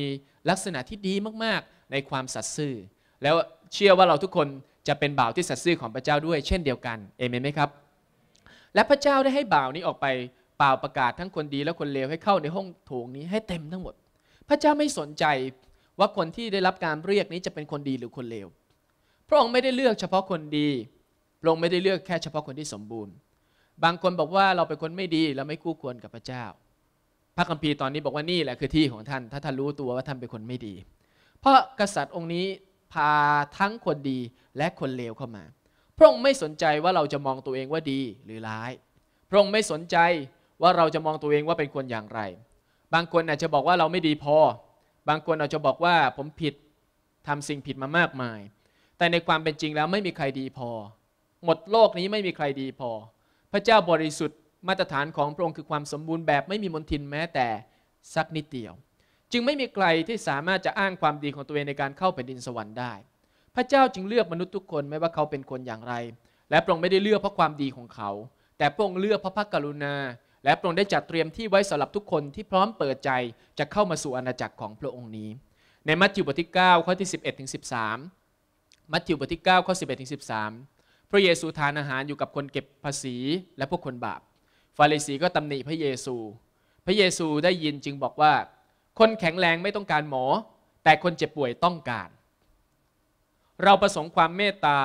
ลักษณะที่ดีมากๆในความสัตย์ซื่อ แล้วเชื่อว่าเราทุกคนจะเป็นบ่าวที่สัตย์ซื่อของพระเจ้าด้วย เช่นเดียวกันเอเมนไหมครับ และพระเจ้าได้ให้บ่าวนี้ออกไปล่าประกาศทั้งคนดีและคนเลวให้เข้าในห้องโถงนี้ให้เต็มทั้งหมด พระเจ้าไม่สนใจว่าคนที่ได้รับการเรียกนี้จะเป็นคนดีหรือคนเลวพระองค์ไม่ได้เลือกเฉพาะคนดีพระองค์ไม่ได้เลือกแค่เฉพาะคนที่สมบูรณ์ บางคนบอกว่าเราเป็นคนไม่ดีเราไม่คู่ควรกับพระเจ้า พระคัมภีร์ตอนนี้บอกว่านี่แหละคือที่ของท่านถ้าท่านรู้ตัวว่าท่านเป็นคนไม่ดี เพราะกษัตริย์องค์นี้พาทั้งคนดีและคนเลวเข้ามา พระองค์ไม่สนใจว่าเราจะมองตัวเองว่าดีหรือร้าย พระองค์ไม่สนใจว่าเราจะมองตัวเองว่าเป็นคนอย่างไร บางคนอาจจะบอกว่าเราไม่ดีพอ บางคนอาจจะบอกว่าผมผิดทำสิ่งผิดมามากมาย แต่ในความเป็นจริงแล้วไม่มีใครดีพอ หมดโลกนี้ไม่มีใครดีพอ พระเจ้าบริสุทธิ์ มาตรฐานของพระองค์คือความสมบูรณ์แบบ ไม่มีมลทินแม้แต่สักนิดเดียว จึงไม่มีใครที่สามารถจะอ้างความดีของตัวเองในการเข้าแผ่นดินสวรรค์ได้ พระเจ้าจึงเลือกมนุษย์ทุกคนไม่ว่าเขาเป็นคนอย่างไร และพระองค์ไม่ได้เลือกเพราะความดีของเขา แต่พระองค์เลือกเพราะพระกรุณาและพระองค์ได้จัดเตรียมที่ไว้สำหรับทุกคนที่พร้อมเปิดใจจะเข้ามาสู่อาณาจักรของพระองค์นี้ ในมัทธิวบทที่9ข้อที่11ถึง13 มัทธิวบทที่9ข้อ11ถึง13 พระเยซูทานอาหารอยู่กับคนเก็บภาษีและพวกคนบาป ฟาริสีก็ตำหนิพระเยซู พระเยซูได้ยินจึงบอกว่า คนแข็งแรงไม่ต้องการหมอ แต่คนเจ็บป่วยต้องการ เราประสงค์ความเมตตา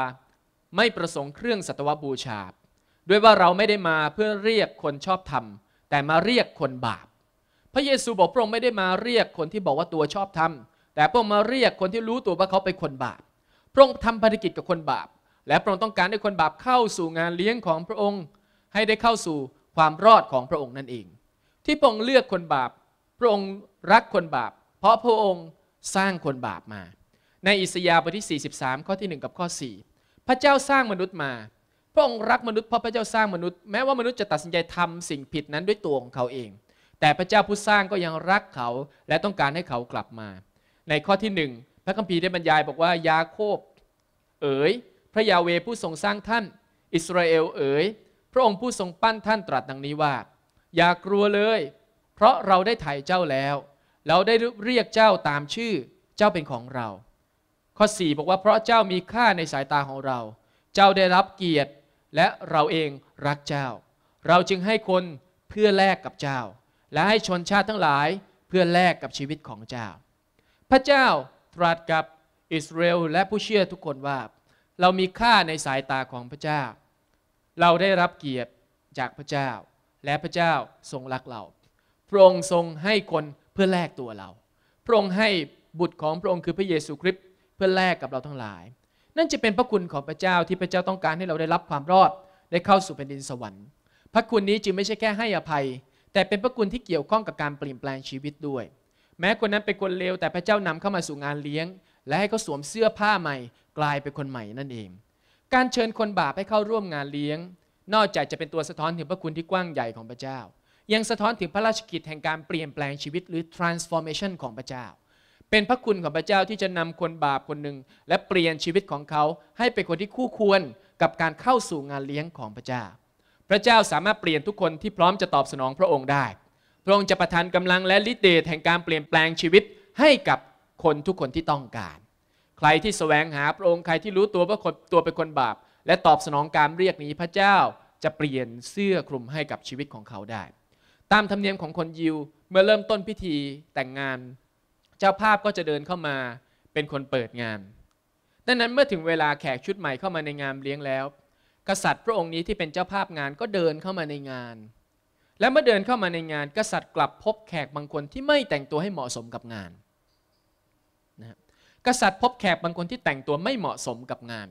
ไม่ประสงค์เครื่องสัตวบูชาด้วยว่าเราไม่ได้มาเพื่อเรียกคนชอบธรรม แต่มาเรียกคนบาป พระเยซูบอกพระองค์ไม่ได้มาเรียกคนที่บอกว่าตัวชอบธรรม แต่พระองค์มาเรียกคนที่รู้ตัวว่าเขาเป็นคนบาปพระองค์ทำภารกิจกับคนบาป และพระองค์ต้องการให้คนบาปเข้าสู่งานเลี้ยงของพระองค์ ให้ได้เข้าสู่ความรอดของพระองค์นั่นเอง ที่พระองค์เลือกคนบาปพระองค์รักคนบาป เพราะพระองค์สร้างคนบาปมา ในอิสยาห์บทที่ 43 ข้อที่1กับข้อ4 พระเจ้าสร้างมนุษย์มาพระองค์รักมนุษย์เพราะพระเจ้าสร้างมนุษย์แม้ว่ามนุษย์จะตัดสินใจทำสิ่งผิดนั้นด้วยตัวของเขาเอง แต่พระเจ้าผู้สร้างก็ยังรักเขาและต้องการให้เขากลับมา ในข้อที่หนึ่งพระคัมภีร์ได้บรรยายบอกว่ายาโคบ เอ๋ย พระยาเวผู้ทรงสร้างท่าน อิสราเอลเอ๋ย พระองค์ผู้ทรงปั้นท่านตรัสดังนี้ว่า อย่ากลัวเลย เพราะเราได้ไถ่เจ้าแล้ว เราได้เรียกเจ้าตามชื่อเจ้าเป็นของเรา ข้อ 4 บอกว่าเพราะเจ้ามีค่าในสายตาของเรา เจ้าได้รับเกียรติและเราเองรักเจ้า เราจึงให้คนเพื่อแลกกับเจ้า และให้ชนชาติทั้งหลายเพื่อแลกกับชีวิตของเจ้า พระเจ้าตรัสกับอิสราเอลและผู้เชื่อทุกคนว่า เรามีค่าในสายตาของพระเจ้า เราได้รับเกียรติจากพระเจ้า และพระเจ้าทรงรักเรา พระองค์ทรงให้คนเพื่อแลกตัวเรา พระองค์ให้บุตรของพระองค์คือพระเยซูคริสต์เพื่อแลกกับเราทั้งหลายนั่นจะเป็นพระคุณของพระเจ้าที่พระเจ้าต้องการให้เราได้รับความรอดได้เข้าสู่แผ่นดินสวรรค์ พระคุณนี้จึงไม่ใช่แค่ให้อภัย แต่เป็นพระคุณที่เกี่ยวข้องกับการเปลี่ยนแปลงชีวิตด้วย แม้คนนั้นเป็นคนเลวแต่พระเจ้านำเข้ามาสู่งานเลี้ยง และให้เขาสวมเสื้อผ้าใหม่กลายเป็นคนใหม่นั่นเองการเชิญคนบาปให้เข้าร่วมงานเลี้ยง นอกจากจะเป็นตัวสะท้อนถึงพระคุณที่กว้างใหญ่ของพระเจ้า ยังสะท้อนถึงพระราชกิจแห่งการเปลี่ยนแปลงชีวิตหรือ transformation ของพระเจ้าเป็นพระคุณของพระเจ้าที่จะนำคนบาปคนหนึ่งและเปลี่ยนชีวิตของเขาให้เป็นคนที่คู่ควรกับการเข้าสู่งานเลี้ยงของพระเจ้า พระเจ้าสามารถเปลี่ยนทุกคนที่พร้อมจะตอบสนองพระองค์ได้ พระองค์จะประทานกำลังและฤทธิ์เดชแห่งการเปลี่ยนแปลงชีวิตให้กับคนทุกคนที่ต้องการ ใครที่สแสวงหาพระองค์ ใครที่รู้ตัวว่าตัวเป็นคนบาปและตอบสนองการเรียกนี้พระเจ้าจะเปลี่ยนเสื้อคลุมให้กับชีวิตของเขาได้ ตามธรรมเนียมของคนยิวเมื่อเริ่มต้นพิธีแต่งงานเจ้าภาพก็จะเดินเข้ามาเป็นคนเปิดงาน ดังนั้นเมื่อถึงเวลาแขกชุดใหม่เข้ามาในงานเลี้ยงแล้ว กษัตริย์พระองค์นี้ที่เป็นเจ้าภาพงานก็เดินเข้ามาในงาน และเมื่อเดินเข้ามาในงาน กษัตริย์กลับพบแขกบางคนที่ไม่แต่งตัวให้เหมาะสมกับงานนะกษัตริย์พบแขกบางคนที่แต่งตัวไม่เหมาะสมกับงาน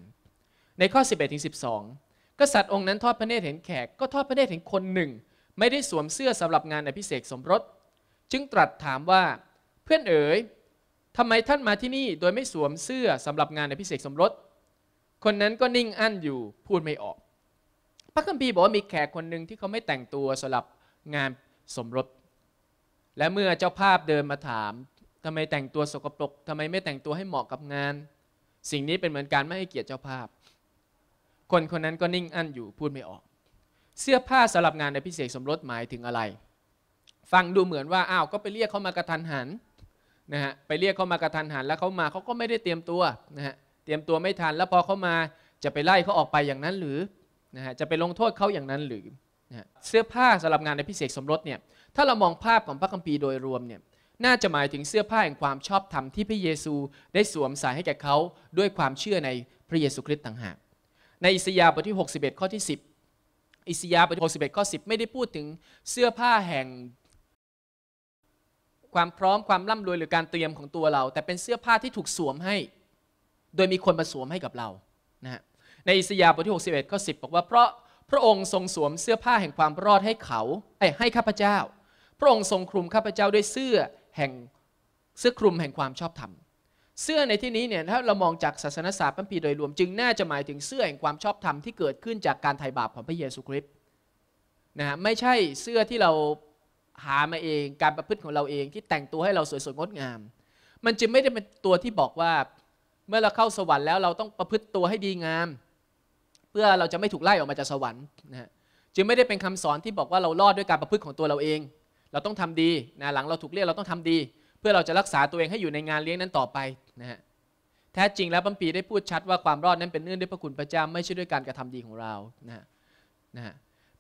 ในข้อ 11ถึง12 กษัตริย์องค์นั้นทอดพระเนตรเห็นแขก ก็ทอดพระเนตรเห็นคนหนึ่ง ไม่ได้สวมเสื้อสำหรับงานอภิเษกสมรส จึงตรัสถามว่าเพื่อนเอ๋ยทำไมท่านมาที่นี่โดยไม่สวมเสื้อสำหรับงานในพิเศษสมรส คนนั้นก็นิ่งอั้นอยู่พูดไม่ออก พระคัมภีร์บอกว่ามีแขก คนหนึ่งที่เขาไม่แต่งตัวสำหรับงานสมรส และเมื่อเจ้าภาพเดินมาถาม ทำไมแต่งตัวสกปรก ทำไมไม่แต่งตัวให้เหมาะกับงาน สิ่งนี้เป็นเหมือนการไม่ให้เกียรติเจ้าภาพ คนคนนั้นก็นิ่งอั้นอยู่พูดไม่ออก เสื้อผ้าสำหรับงานในพิเศษสมรสหมายถึงอะไร ฟังดูเหมือนว่าอ้าวก็ไปเรียกเขามากระทันหันนะฮะไปเรียกเขามากระทันหันแล้วเขามาเขาก็ไม่ได้เตรียมตัวนะฮะเตรียมตัวไม่ทัน แล้วพอเขามาจะไปไล่เขาออกไปอย่างนั้นหรือนะฮะจะไปลงโทษเขาอย่างนั้นหรือนะเสื้อผ้าสำหรับงานในพิเศษสมรสเนี่ยถ้าเรามองภาพของพระคัมภีร์โดยรวมเนี่ยน่าจะหมายถึงเสื้อผ้าแห่งความชอบธรรมที่พระเยซูได้สวมใส่ให้แก่เขาด้วยความเชื่อในพระเยซูคริสต์ต่างหากในอิสยาห์บทที่ 61ข้อที่ 10 อิสยาห์บทที่61ข้อ10 ไม่ได้พูดถึงเสื้อผ้าแห่งความพร้อมความร่ำรวยหรือการเตรียมของตัวเรา แต่เป็นเสื้อผ้าที่ถูกสวมให้ โดยมีคนมาสวมให้กับเรานะฮะในอิสยาห์บทที่ 61ข้อ10บอกว่าเพราะพระองค์ทรงสวมเสื้อผ้าแห่งความรอดให้เขาให้ข้าพเจ้า พระองค์ทรงคลุมข้าพเจ้าด้วยเสื้อแห่งเสื้อคลุมแห่งความชอบธรรม เสื้อในที่นี้เนี่ยถ้าเรามองจากศาสนศาสตร์พันพีโดยรวมจึง น่าจะหมายถึงเสื้อแห่งความชอบธรรมที่เกิดขึ้นจากการไถ่บาปของพระเยซูคริสต์นะฮะไม่ใช่เสื้อที่เราหามาเองการประพฤติของเราเองที่แต่งตัวให้เราสวยสดงดงาม มันจึงไม่ได้เป็นตัวที่บอกว่าเมื่อเราเข้าสวรรค์แล้วเราต้องประพฤติตัวให้ดีงามเพื่อเราจะไม่ถูกไล่ออกมาจากสวรรค์นะฮะจึงไม่ได้เป็นคำสอนที่บอกว่าเรารอดด้วยการประพฤติของตัวเราเอง เราต้องทำดีนะหลังเราถูกเรียกเราต้องทำดี เพื่อเราจะรักษาตัวเองให้อยู่ในงานเลี้ยงนั้นต่อไปนะฮะแท้จริงแล้วบัมปีได้พูดชัดว่าความรอดนั้นเป็นเนื่องด้วยพระคุณพระเจ้าไม่ใช่ด้วยการกระทำดีของเรานะฮะนะฮะ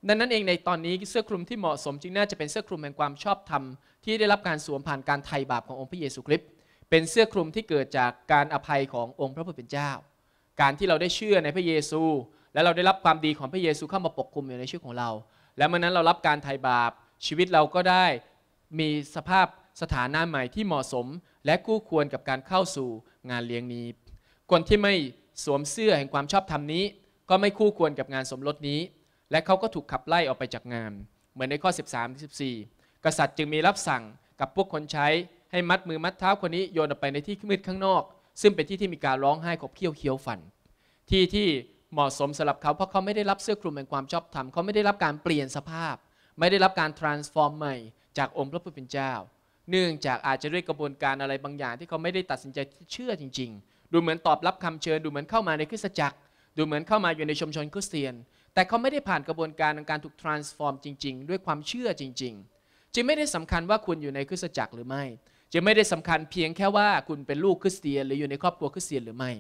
ดังนั้นเองในตอนนี้เสื้อคลุมที่เหมาะสมจึงน่าจะเป็นเสื้อคลุมแห่งความชอบธรรมที่ได้รับการสวม ผ่านการไถ่บาปขององค์พระเยซูคริสต์เป็นเสื้อคลุมที่เกิดจากการอภัยขององค์พระผู้เป็นเจ้า การที่เราได้เชื่อในพระเยซู และเราได้รับความดีของพระเยซูเข้ามาปกคลุมอยู่ในชีวิตของเรา และเมื่อนั้นเรารับการไถ่บาปชีวิตเราก็ได้มีสภาพสถานะใหม่ที่เหมาะสม และคู่ควรกับการเข้าสู่งานเลี้ยงนี้คนที่ไม่สวมเสื้อแห่งความชอบธรรมนี้ ก็ไม่คู่ควรกับงานสมรสนี้และเขาก็ถูกขับไล่ออกไปจากงาน เหมือนในข้อ 13ถึง14กษัตริย์จึงมีรับสั่งกับพวกคนใช้ให้มัดมือมัดเท้าคนนี้โยนออกไปในที่มืดข้างนอก ซึ่งเป็นที่ที่มีการร้องไห้ขบเคี้ยวเคี้ยวฟัน ที่ที่เหมาะสมสำหรับเขาเพราะเขาไม่ได้รับเสื้อคลุมแห่งความชอบธรรมเขาไม่ได้รับการเปลี่ยนสภาพ ไม่ได้รับการ transform ใหม่จากองค์พระผู้เป็นเจ้า เนื่องจากอาจจะด้วยกระบวนการอะไรบางอย่างที่เขาไม่ได้ตัดสินใจเชื่อจริง ๆ ดูเหมือนตอบรับคำเชิญดูเหมือนเข้ามาในคริสตจักร ดูเหมือนเข้ามาอยู่ในชุมชนคริสเตียนแต่เขาไม่ได้ผ่านกระบวนการของการถูก transform จริง ๆ ด้วยความเชื่อจริง ๆ จึงไม่ได้สำคัญว่าคุณอยู่ในคริสตจักรหรือไม่ จะไม่ได้สำคัญเพียงแค่ว่าคุณเป็นลูกคริสเตียนหรืออยู่ในครอบครัวคริสเตียนหรือไม่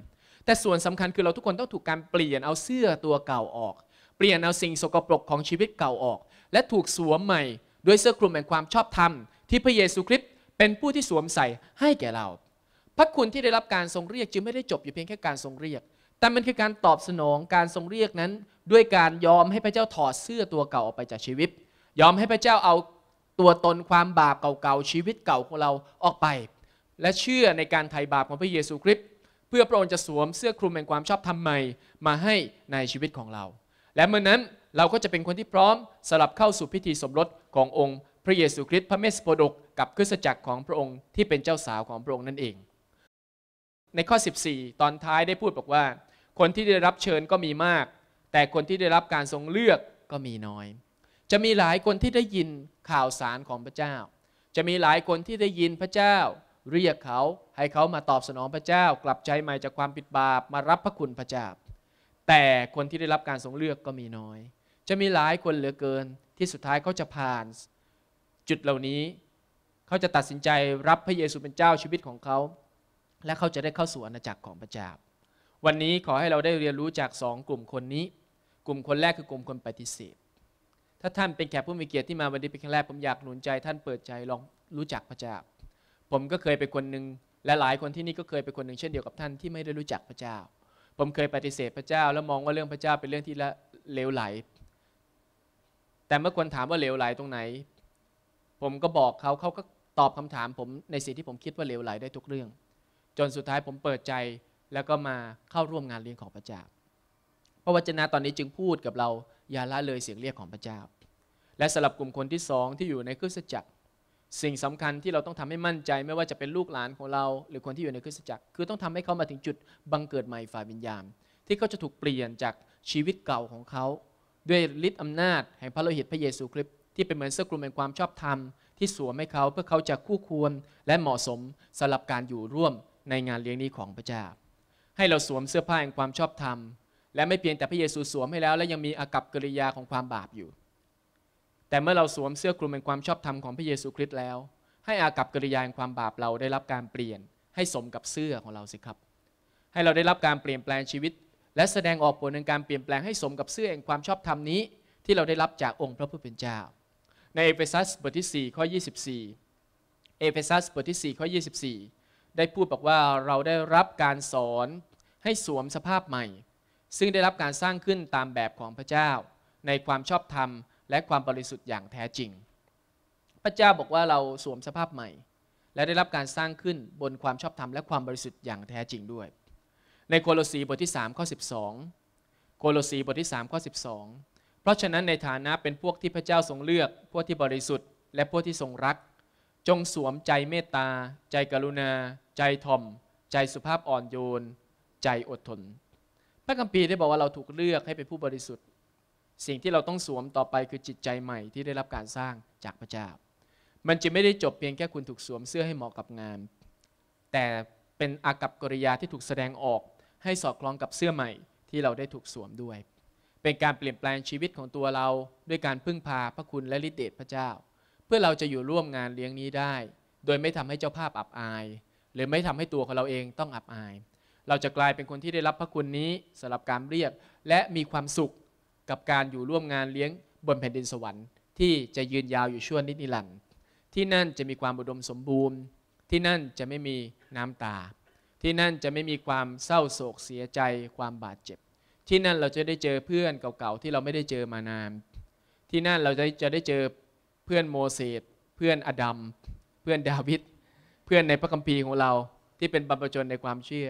แต่ส่วนสำคัญคือเราทุกคนต้องถูกการเปลี่ยนเอาเสื้อตัวเก่าออก เปลี่ยนเอาสิ่งสกปรกของชีวิตเก่าออก และถูกสวมใหม่ด้วยเสื้อคลุมแห่งความชอบธรรมที่พระเยซูคริสต์เป็นผู้ที่สวมใส่ให้แก่เรา พระคุณที่ได้รับการทรงเรียกจึงไม่ได้จบอยู่เพียงแค่การทรงเรียก แต่มันคือการตอบสนองการทรงเรียกนั้นด้วยการยอมให้พระเจ้าถอดเสื้อตัวเก่าออกไปจากชีวิต ยอมให้พระเจ้าเอาตัวตนความบาปเก่าๆ ชีวิตเก่าของเราออกไป และเชื่อในการไถ่บาปของพระเยซูคริสต์เพื่อพระองค์จะสวมเสื้อคลุมแห่งความชอบธรรมใหม่มาให้ในชีวิตของเรา และเมื่อนนั้นเราก็จะเป็นคนที่พร้อมสลับเข้าสู่พิธีสมรสขององค์พระเยซูคริสต์พระเมสโปดกกับคริสตจักรของพระองค์ที่เป็นเจ้าสาวของพระองค์นั่นเอง ในข้อ 14 ตอนท้ายได้พูดบอกว่า คนที่ได้รับเชิญก็มีมากแต่คนที่ได้รับการทรงเลือกก็มีน้อย จะมีหลายคนที่ได้ยินข่าวสารของพระเจ้า จะมีหลายคนที่ได้ยินพระเจ้า เรียกเขาให้เขามาตอบสนองพระเจ้ากลับใจใหม่จากความผิดบาปมารับพระคุณพระเจ้า แต่คนที่ได้รับการทรงเลือกก็มีน้อย จะมีหลายคนเหลือเกินที่สุดท้ายเขาจะผ่านจุดเหล่านี้เขาจะตัดสินใจรับพระเยซูเป็นเจ้าชีวิตของเขา และเขาจะได้เข้าสู่อาณาจักรของพระเจ้าวันนี้ขอให้เราได้เรียนรู้จากสองกลุ่มคนนี้ กลุ่มคนแรกคือกลุ่มคนปฏิเสธ ถ้าท่านเป็นแขกผู้มีเกียรติที่มาวันนี้เป็นครั้งแรก ผมอยาก หนุนใจท่านเปิดใจลองรู้จักพระเจ้า ผมก็เคยเป็นคนหนึ่ง และหลายคนที่นี่ก็เคยเป็นคนหนึ่งเช่นเดียวกับท่านที่ไม่ได้รู้จักพระเจ้า ผมเคยปฏิเสธพระเจ้า แล้วมองว่าเรื่องพระเจ้าเป็นเรื่องที่ละเลวไหลแต่เมื่อคนถามว่าเลวไหลตรงไหน ผมก็บอกเขาเขาก็ตอบคำถามผมในสิ่งที่ผมคิดว่าเลวไหลได้ทุกเรื่อง จนสุดท้ายผมเปิดใจแล้วก็มาเข้าร่วมงานเลี้ยงของพระเจ้า พระวจนะตอนนี้จึงพูดกับเราอย่าละเลยเสียงเรียกของพระเจ้า และสำหรับกลุ่มคนที่สองที่อยู่ในคริสตจักร สิ่งสำคัญที่เราต้องทำให้มั่นใจไม่ว่าจะเป็นลูกหลานของเรา หรือคนที่อยู่ในคริสตจักรคือต้องทำให้เขามาถึงจุดบังเกิดใหม่ฝ่ายวิญญาณที่เขาจะถูกเปลี่ยนจากชีวิตเก่าของเขาด้วยฤทธิ์อำนาจแห่งพระโลหิตพระเยซูคริสต์ที่เป็นเหมือนเสื้อคลุมแห่งความชอบธรรมที่สวมให้เขาเพื่อเขาจะคู่ควรและเหมาะสมสำหรับการอยู่ร่วมในงานเลี้ยงนี้ของพระเจ้าให้เราสวมเสื้อผ้าแห่งความชอบธรรมและไม่เพียงแต่พระเยซูสวมให้แล้วและยังมีอากับกิริยาของความบาปอยู่ แต่เมื่อเราสวมเสื้อคลุมแห่งความชอบธรรมของพระเยซูคริสต์แล้ว ให้อากับกิริยาแห่งความบาปเราได้รับการเปลี่ยนให้สมกับเสื้อของเราสิครับให้เราได้รับการเปลี่ยนแปลงชีวิต และแสดงออกผลในการเปลี่ยนแปลงให้สมกับเสื้อแห่งความชอบธรรมนี้ ที่เราได้รับจากองค์พระผู้เป็นเจ้า ในเอเฟซัสบทที่4ข้อ24เอเฟซัสบทที่4ข้อ24ได้พูดบอกว่าเราได้รับการสอนให้สวมสภาพใหม่ ซึ่งได้รับการสร้างขึ้นตามแบบของพระเจ้า ในความชอบธรรม และความบริสุทธิ์อย่างแท้จริง พระเจ้าบอกว่าเราสวมสภาพใหม่ และได้รับการสร้างขึ้นบนความชอบธรรมและความบริสุทธิ์อย่างแท้จริงด้วย ในโคโลสีบทที่3ข้อ12โคโลสีบทที่3ข้อ12 เพราะฉะนั้นในฐานะเป็นพวกที่พระเจ้าทรงเลือก พวกที่บริสุทธิ์และพวกที่ทรงรัก จงสวมใจเมตตาใจกรุณาใจทอม ใจสุภาพอ่อนโยน ใจอดทน พระคัมภีร์ได้บอกว่าเราถูกเลือกให้เป็นผู้บริสุทธิ์ สิ่งที่เราต้องสวมต่อไปคือจิตใจใหม่ที่ได้รับการสร้างจากพระเจ้า มันจะไม่ได้จบเพียงแค่คุณถูกสวมเสื้อให้เหมาะกับงาน แต่เป็นอากับกริยาที่ถูกแสดงออก ให้สอดคล้องกับเสื้อใหม่ที่เราได้ถูกสวมด้วย เป็นการเปลี่ยนแปลงชีวิตของตัวเราด้วยการพึ่งพาพระคุณและฤทธิ์เดชพระเจ้า เพื่อเราจะอยู่ร่วมงานเลี้ยงนี้ได้ โดยไม่ทำให้เจ้าภาพอับอายหรือไม่ทำให้ตัวของเราเองต้องอับอาย เราจะกลายเป็นคนที่ได้รับพระคุณนี้สำหรับการเรียกและมีความสุขกับการอยู่ร่วมงานเลี้ยงบนแผ่นดินสวรรค์ ที่จะยืนยาวอยู่ชั่วนิดนิรันดร์ที่นั่นจะมีความบุดมสมบูรณ์ ที่นั่นจะไม่มีน้ำตา ที่นั่นจะไม่มีความเศร้าโศกเสียใจความบาดเจ็บ ที่นั่นเราจะได้เจอเพื่อนเก่าๆที่เราไม่ได้เจอมานานที่นั่นเราจะจะได้เจอเพื่อนโมเสส เพื่อนอดัมเพื่อนดาวิดเพื่อนในพระคัมภีร์ของเราที่เป็นบรรพชนในความเชื่อ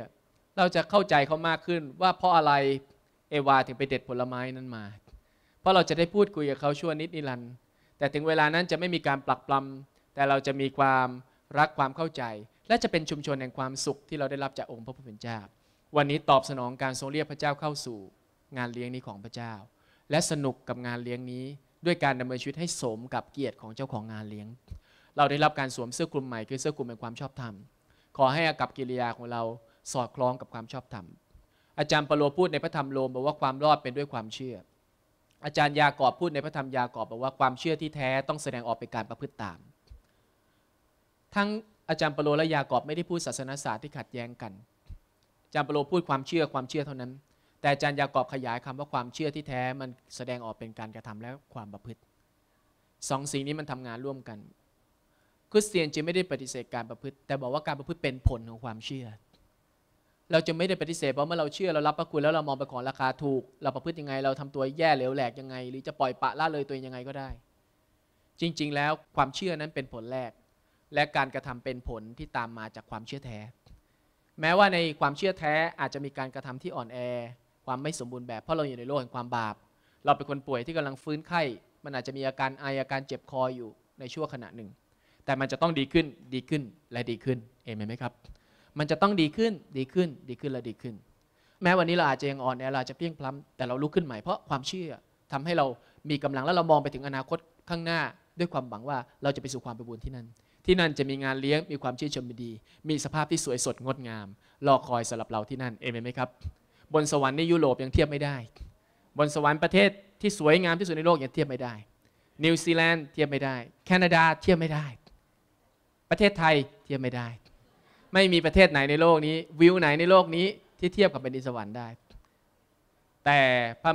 เราจะเข้าใจเขามากขึ้นว่าเพราะอะไรเอวาถึงไปเด็ดผลไม้นั้นมาเพราะเราจะได้พูดคุยกับเขาชั่วนิดนิรันด์แต่ถึงเวลานั้นจะไม่มีการปรักปรำ แต่เราจะมีความรักความเข้าใจ และจะเป็นชุมชนแห่งความสุขที่เราได้รับจากองค์พระผู้เป็นเจ้าวันนี้ตอบสนองการทรงเรียกพระเจ้าเข้าสู่ งานเลี้ยงนี้ของพระเจ้า และสนุกกับงานเลี้ยงนี้ด้วยการดำเนินชีวิตให้สมกับเกียรติของเจ้าของงานเลี้ยงเราได้รับการสวมเสื้อคลุมใหม่คือเสื้อคลุมแห่งความชอบธรรมขอให้อากับกิริยาของเราสอดคล้องกับความชอบธรรม อาจารย์ปโลพูดในพระธรรมโลมบอกว่าความรอดเป็นด้วยความเชื่อ อาจารย์ยากอบพูดในพระธรรมยากอบบอกว่าความเชื่อที่แท้ต้องแสดงออกเป็นการประพฤติตาม ทั้งอาจารย์ปโลและยากอบไม่ได้พูดศาสนศาสตร์ที่ขัดแย้งกัน อาจารย์ปโลพูดความเชื่อความเชื่อเท่านั้นแต่อาจารย์ยากอบขยายคำว่าความเชื่อที่แท้มันแสดงออกเป็นการกระทำและความประพฤติสองสิ่งนี้มันทำงานร่วมกันคริสเตียนจะไม่ได้ปฏิเสธการประพฤติ แต่บอกว่าการประพฤติเป็นผลของความเชื่อ เราจะไม่ได้ปฏิเสธเพราะเมื่อเราเชื่อเรารับพระคุณแล้วเรามองไปของราคาถูก เราประพฤติยังไง เราทำตัวแย่เหลวแหลกยังไง หรือจะปล่อยปะละเลยตัวยังไงก็ได้ จริงๆ แล้วความเชื่อนั้นเป็นผลแรก และการกระทำเป็นผลที่ตามมาจากความเชื่อแท้ แม้ว่าในความเชื่อแท้อาจจะมีการกระทำที่อ่อนแอ ความไม่สมบูรณ์แบบ เพราะเราอยู่ในโลกแห่งความบาป เราเป็นคนป่วยที่กำลังฟื้นไข้ มันอาจจะมีอาการไออาการเจ็บคออยู่ในชั่วขณะหนึ่งแต่มันจะต้องดีขึ้น ดีขึ้น และดีขึ้น เอเมนไหมครับ มันจะต้องดีขึ้น ดีขึ้น ดีขึ้น และดีขึ้น แม้วันนี้เราอาจจะยังอ่อนแอ เราจะเพียงพล้าแต่เราลุกขึ้นใหม่ เพราะความเชื่อทำให้เรามีกำลัง และเรามองไปถึงอนาคตข้างหน้า ด้วยความหวังว่าเราจะไปสู่ความไปบุญที่นั่น ที่นั่นจะมีงานเลี้ยง มีความชื่นชมดี มีสภาพที่สวยสดงดงาม รอคอยสำหรับเราที่นั่น เอเมนไหมครับ บนสวรรค์ในยุโรปยังเทียบไม่ได้ บนสวรรค์ประเทศที่สวยงามที่สุดในโลกยังเทียบไม่ได้นิวซีแลนด์เทียบไม่ได้ แคนาดาเทียบไม่ได้ประเทศไทยเทียบไม่ได้ ไม่มีประเทศไหนในโลกนี้ วิวไหนในโลกนี้ที่เทียบกับเป็นดินสวรรค์ได้ แต่พระ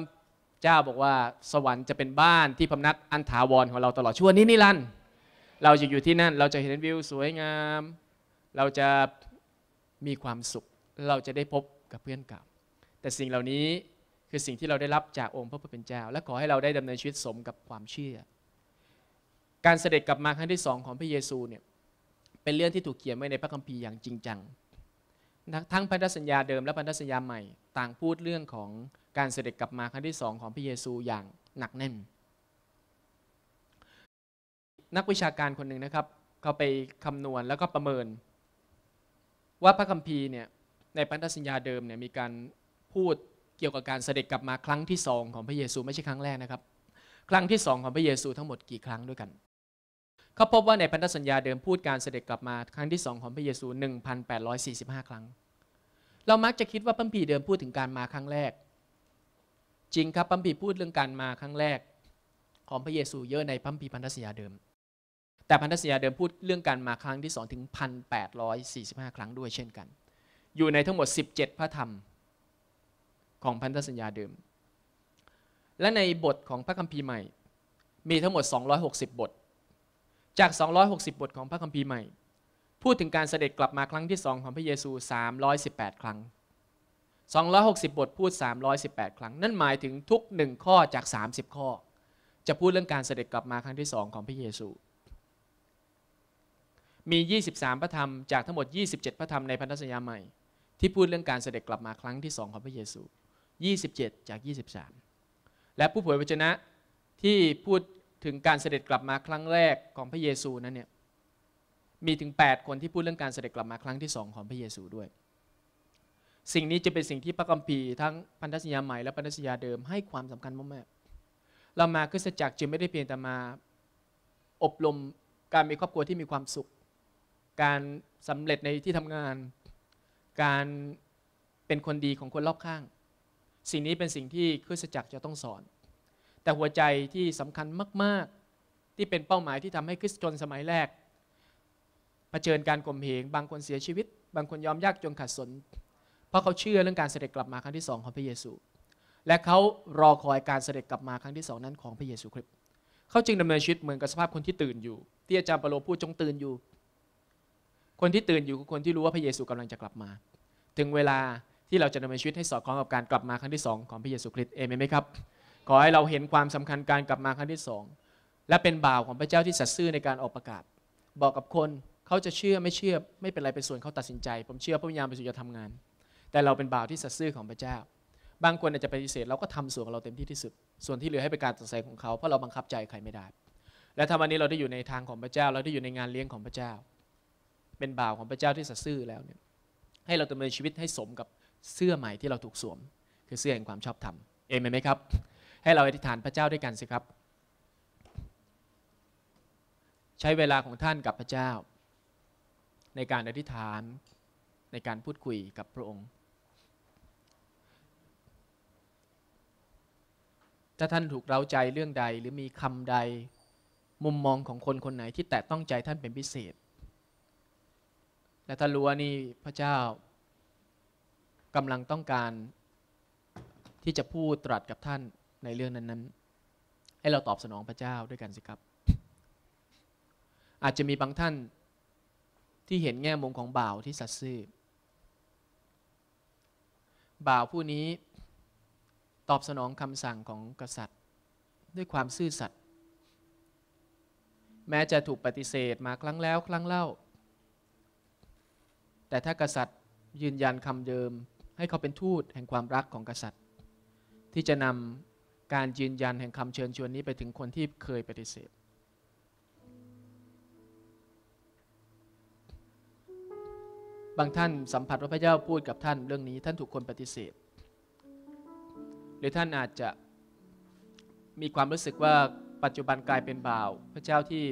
เจ้าบอกว่าสวรรค์จะเป็นบ้านที่พำนักอันถาวรของเราตลอดชั่วนิรันดร์เราจะอยู่ที่นั่นเราจะเห็นวิวสวยงาม เราจะมีความสุขเราจะได้พบกับเพื่อนเก่าแต่สิ่งเหล่านี้คือสิ่งที่เราได้รับจากองค์พระผู้เป็นเจ้า และขอให้เราได้ดำเนินชีวิตสมกับความเชื่อ การเสด็จกลับมาครั้งที่สองของพระเยซูเนี่ยเป็นเรื่องที่ถูกเขียนไว้ในพระคัมภีร์อย่างจริงจัง ทั้งพันธสัญญาเดิมและพันธสัญญาใหม่ต่างพูดเรื่องของการเสด็จกลับมาครั้งที่สองของพระเยซูอย่างหนักแน่น นักวิชาการคนหนึ่งนะครับเขาไปคำนวณแล้วก็ประเมินว่าพระคัมภีร์เนี่ยในพันธสัญญาเดิมเนี่ยมีการพูดเกี่ยวกับการเสด็จกลับมาครั้งที่สองของพระเยซูไม่ใช่ครั้งแรกนะครับ ครั้งที่สองของพระเยซูทั้งหมดกี่ครั้งด้วยกันเขาพบว่าในพันธสัญญาเดิมพูดการเสด็จกลับมาครั้งที่ 2 ของพระเยซู 1845 ครั้ง เรามักจะคิดว่าพัมพีเดิมพูดถึงการมาครั้งแรก จริงครับพัมพีพูดเรื่องการมาครั้งแรกของพระเยซูเยอะในพัมพีพันธสัญญาเดิม แต่พันธสัญญาเดิมพูดเรื่องการมาครั้งที่2ถึง 1845 ครั้ง ด้วยเช่นกัน อยู่ในทั้งหมด 17 พระธรรมของพันธสัญญาเดิม และในบทของพระคัมภีร์ใหม่ มีทั้งหมด260บทจาก 260 บทของพระคัมภีร์ใหม่ พูดถึงการเสด็จกลับมาครั้งที่สองของพระเยซู 318 ครั้ง 260 บทพูด 318 ครั้ง นั่นหมายถึงทุกหนึ่งข้อจาก 30 ข้อ จะพูดเรื่องการเสด็จกลับมาครั้งที่สองของพระเยซู มี 23 พระธรรมจากทั้งหมด 27 พระธรรมในพันธสัญญาใหม่ ที่พูดเรื่องการเสด็จกลับมาครั้งที่สองของพระเยซู 27 จาก 23 และผู้เผยพระชนะที่พูดถึงการเสด็จกลับมาครั้งแรกของพระเยซูนั้นเนี่ยมีถึง 8 คนที่พูดเรื่องการเสด็จกลับมาครั้งที่ 2 ของพระเยซูด้วย สิ่งนี้จะเป็นสิ่งที่พระคัมภีร์ทั้งพันธสัญญาใหม่และพันธสัญญาเดิมให้ความสำคัญมากๆเรามาคือสจักรจึงไม่ได้เพียงแต่มาอบรมการมีครอบครัวที่มีความสุข การสำเร็จในที่ทำงานการเป็นคนดีของคนรอบข้าง สิ่งนี้เป็นสิ่งที่คริสตจักรจะต้องสอนแต่หัวใจที่สำคัญมาก ๆ ที่เป็นเป้าหมายที่ทำให้คริสตชนสมัยแรกเผชิญการกลมเหงบางคนเสียชีวิต บางคนยอมยากจนขัดสน เพราะเขาเชื่อเรื่องการเสด็จกลับมาครั้งที่สองของพระเยซู และเขารอคอยการเสด็จกลับมาครั้งที่สองนั้นของพระเยซูคริสต์ เขาจึงดำเนินชีวิตเหมือนกับสภาพคนที่ตื่นอยู่ ที่อาจารย์เปโลพูดจงตื่นอยู่ คนที่ตื่นอยู่คือคนที่รู้ว่าพระเยซูกำลังจะกลับมา ถึงเวลาที่เราจะดำเนินชีวิตให้สอดคล้องกับการกลับมาครั้งที่สองของพระเยซูคริสต์ เอเมนไหมครับขอให้เราเห็นความสำคัญการกลับมาครั้งที่สองและเป็นบ่าวของพระเจ้าที่สัตย์ซื่อในการออกประกาศ บอกกับคนเขาจะเชื่อไม่เชื่อไม่เป็นไรเป็นส่วนเขาตัดสินใจ ผมเชื่อพระวิญญาณบริสุทธิ์จะทำงาน แต่เราเป็นบ่าวที่สัตย์ซื่อของพระเจ้า บางคนอาจจะปฏิเสธเราก็ทำส่วนของเราเต็มที่ที่สุด ส่วนที่เหลือให้เป็นการตัดสินของเขาเพราะเราบังคับใจใครไม่ได้และทำวันนี้เราได้อยู่ในทางของพระเจ้าเราได้อยู่ในงานเลี้ยงของพระเจ้า เป็นบ่าวของพระเจ้าที่สัตย์ซื่อแล้วเนี่ย ให้เราดำเนินชีวิตให้สมกับเสื้อใหม่ที่เราถูกสวม คือเสื้อแห่งความชอบธรรมเอเมนไหมครับให้เราอธิษฐานพระเจ้าด้วยกันสิครับ ใช้เวลาของท่านกับพระเจ้า ในการอธิษฐานในการพูดคุยกับพระองค์ถ้าท่านถูกเราใจเรื่องใดหรือมีคำใดมุมมองของคนคนไหนที่แตะต้องใจท่านเป็นพิเศษ และท่านรู้ว่านี่พระเจ้ากำลังต้องการที่จะพูดตรัสกับท่านในเรื่องนั้นๆให้เราตอบสนองพระเจ้าด้วยกันสิครับ อาจจะมีบางท่านที่เห็นแง่มุมของ บ่าวที่สัตซ์ซื่อบ่าวผู้นี้ตอบสนองคำสั่งของกษัตริย์ ด้วยความซื่อสัตย์แม้จะถูกปฏิเสธมาครั้งแล้วครั้งเล่า แต่ถ้ากษัตริย์ยืนยันคำเดิม ให้เขาเป็นทูตแห่งความรักของกษัตริย์ ที่จะนำการยืนยันแห่งคำเชิญชวนนี้ไปถึงคนที่เคยปฏิเสธ บางท่านสัมผัสว่าพระเจ้าพูดกับท่านเรื่องนี้ท่านถูกคนปฏิเสธ หรือท่านอาจจะมีความรู้สึกว่าปัจจุบันกลายเป็นบ่าว พระเจ้าที่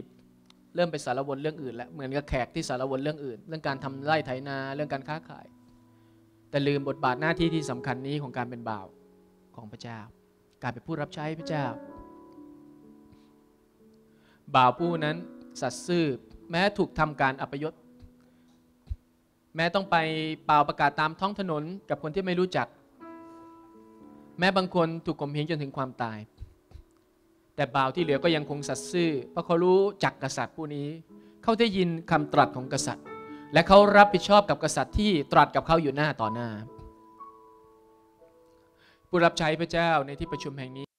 เริ่มไปสารวนเรื่องอื่นแล้วเหมือนกับแขกที่สารวนเรื่องอื่น เรื่องการทำไร่ไถนาเรื่องการค้าขาย แต่ลืมบทบาทหน้าที่ที่สำคัญนี้ของการเป็นบ่าวของพระเจ้าการเป็นผู้รับใช้พระเจ้า บ่าวผู้นั้นสัตซ์ซื่อ แม้ถูกทำการอัปยศ แม้ต้องไปเป่าประกาศตามท้องถนนกับคนที่ไม่รู้จัก แม้บางคนถูกกลมเหงจนถึงความตาย แต่บ่าวที่เหลือก็ยังคงสัตซ์ซื่อ เพราะเขารู้จักกษัตริย์ผู้นี้ เขาได้ยินคำตรัสของกษัตริย์ และเขารับผิดชอบกับกษัตริย์ที่ตรัสกับเขาอยู่หน้าต่อหน้าผู้รับใช้พระเจ้าในที่ประชุมแห่งนี้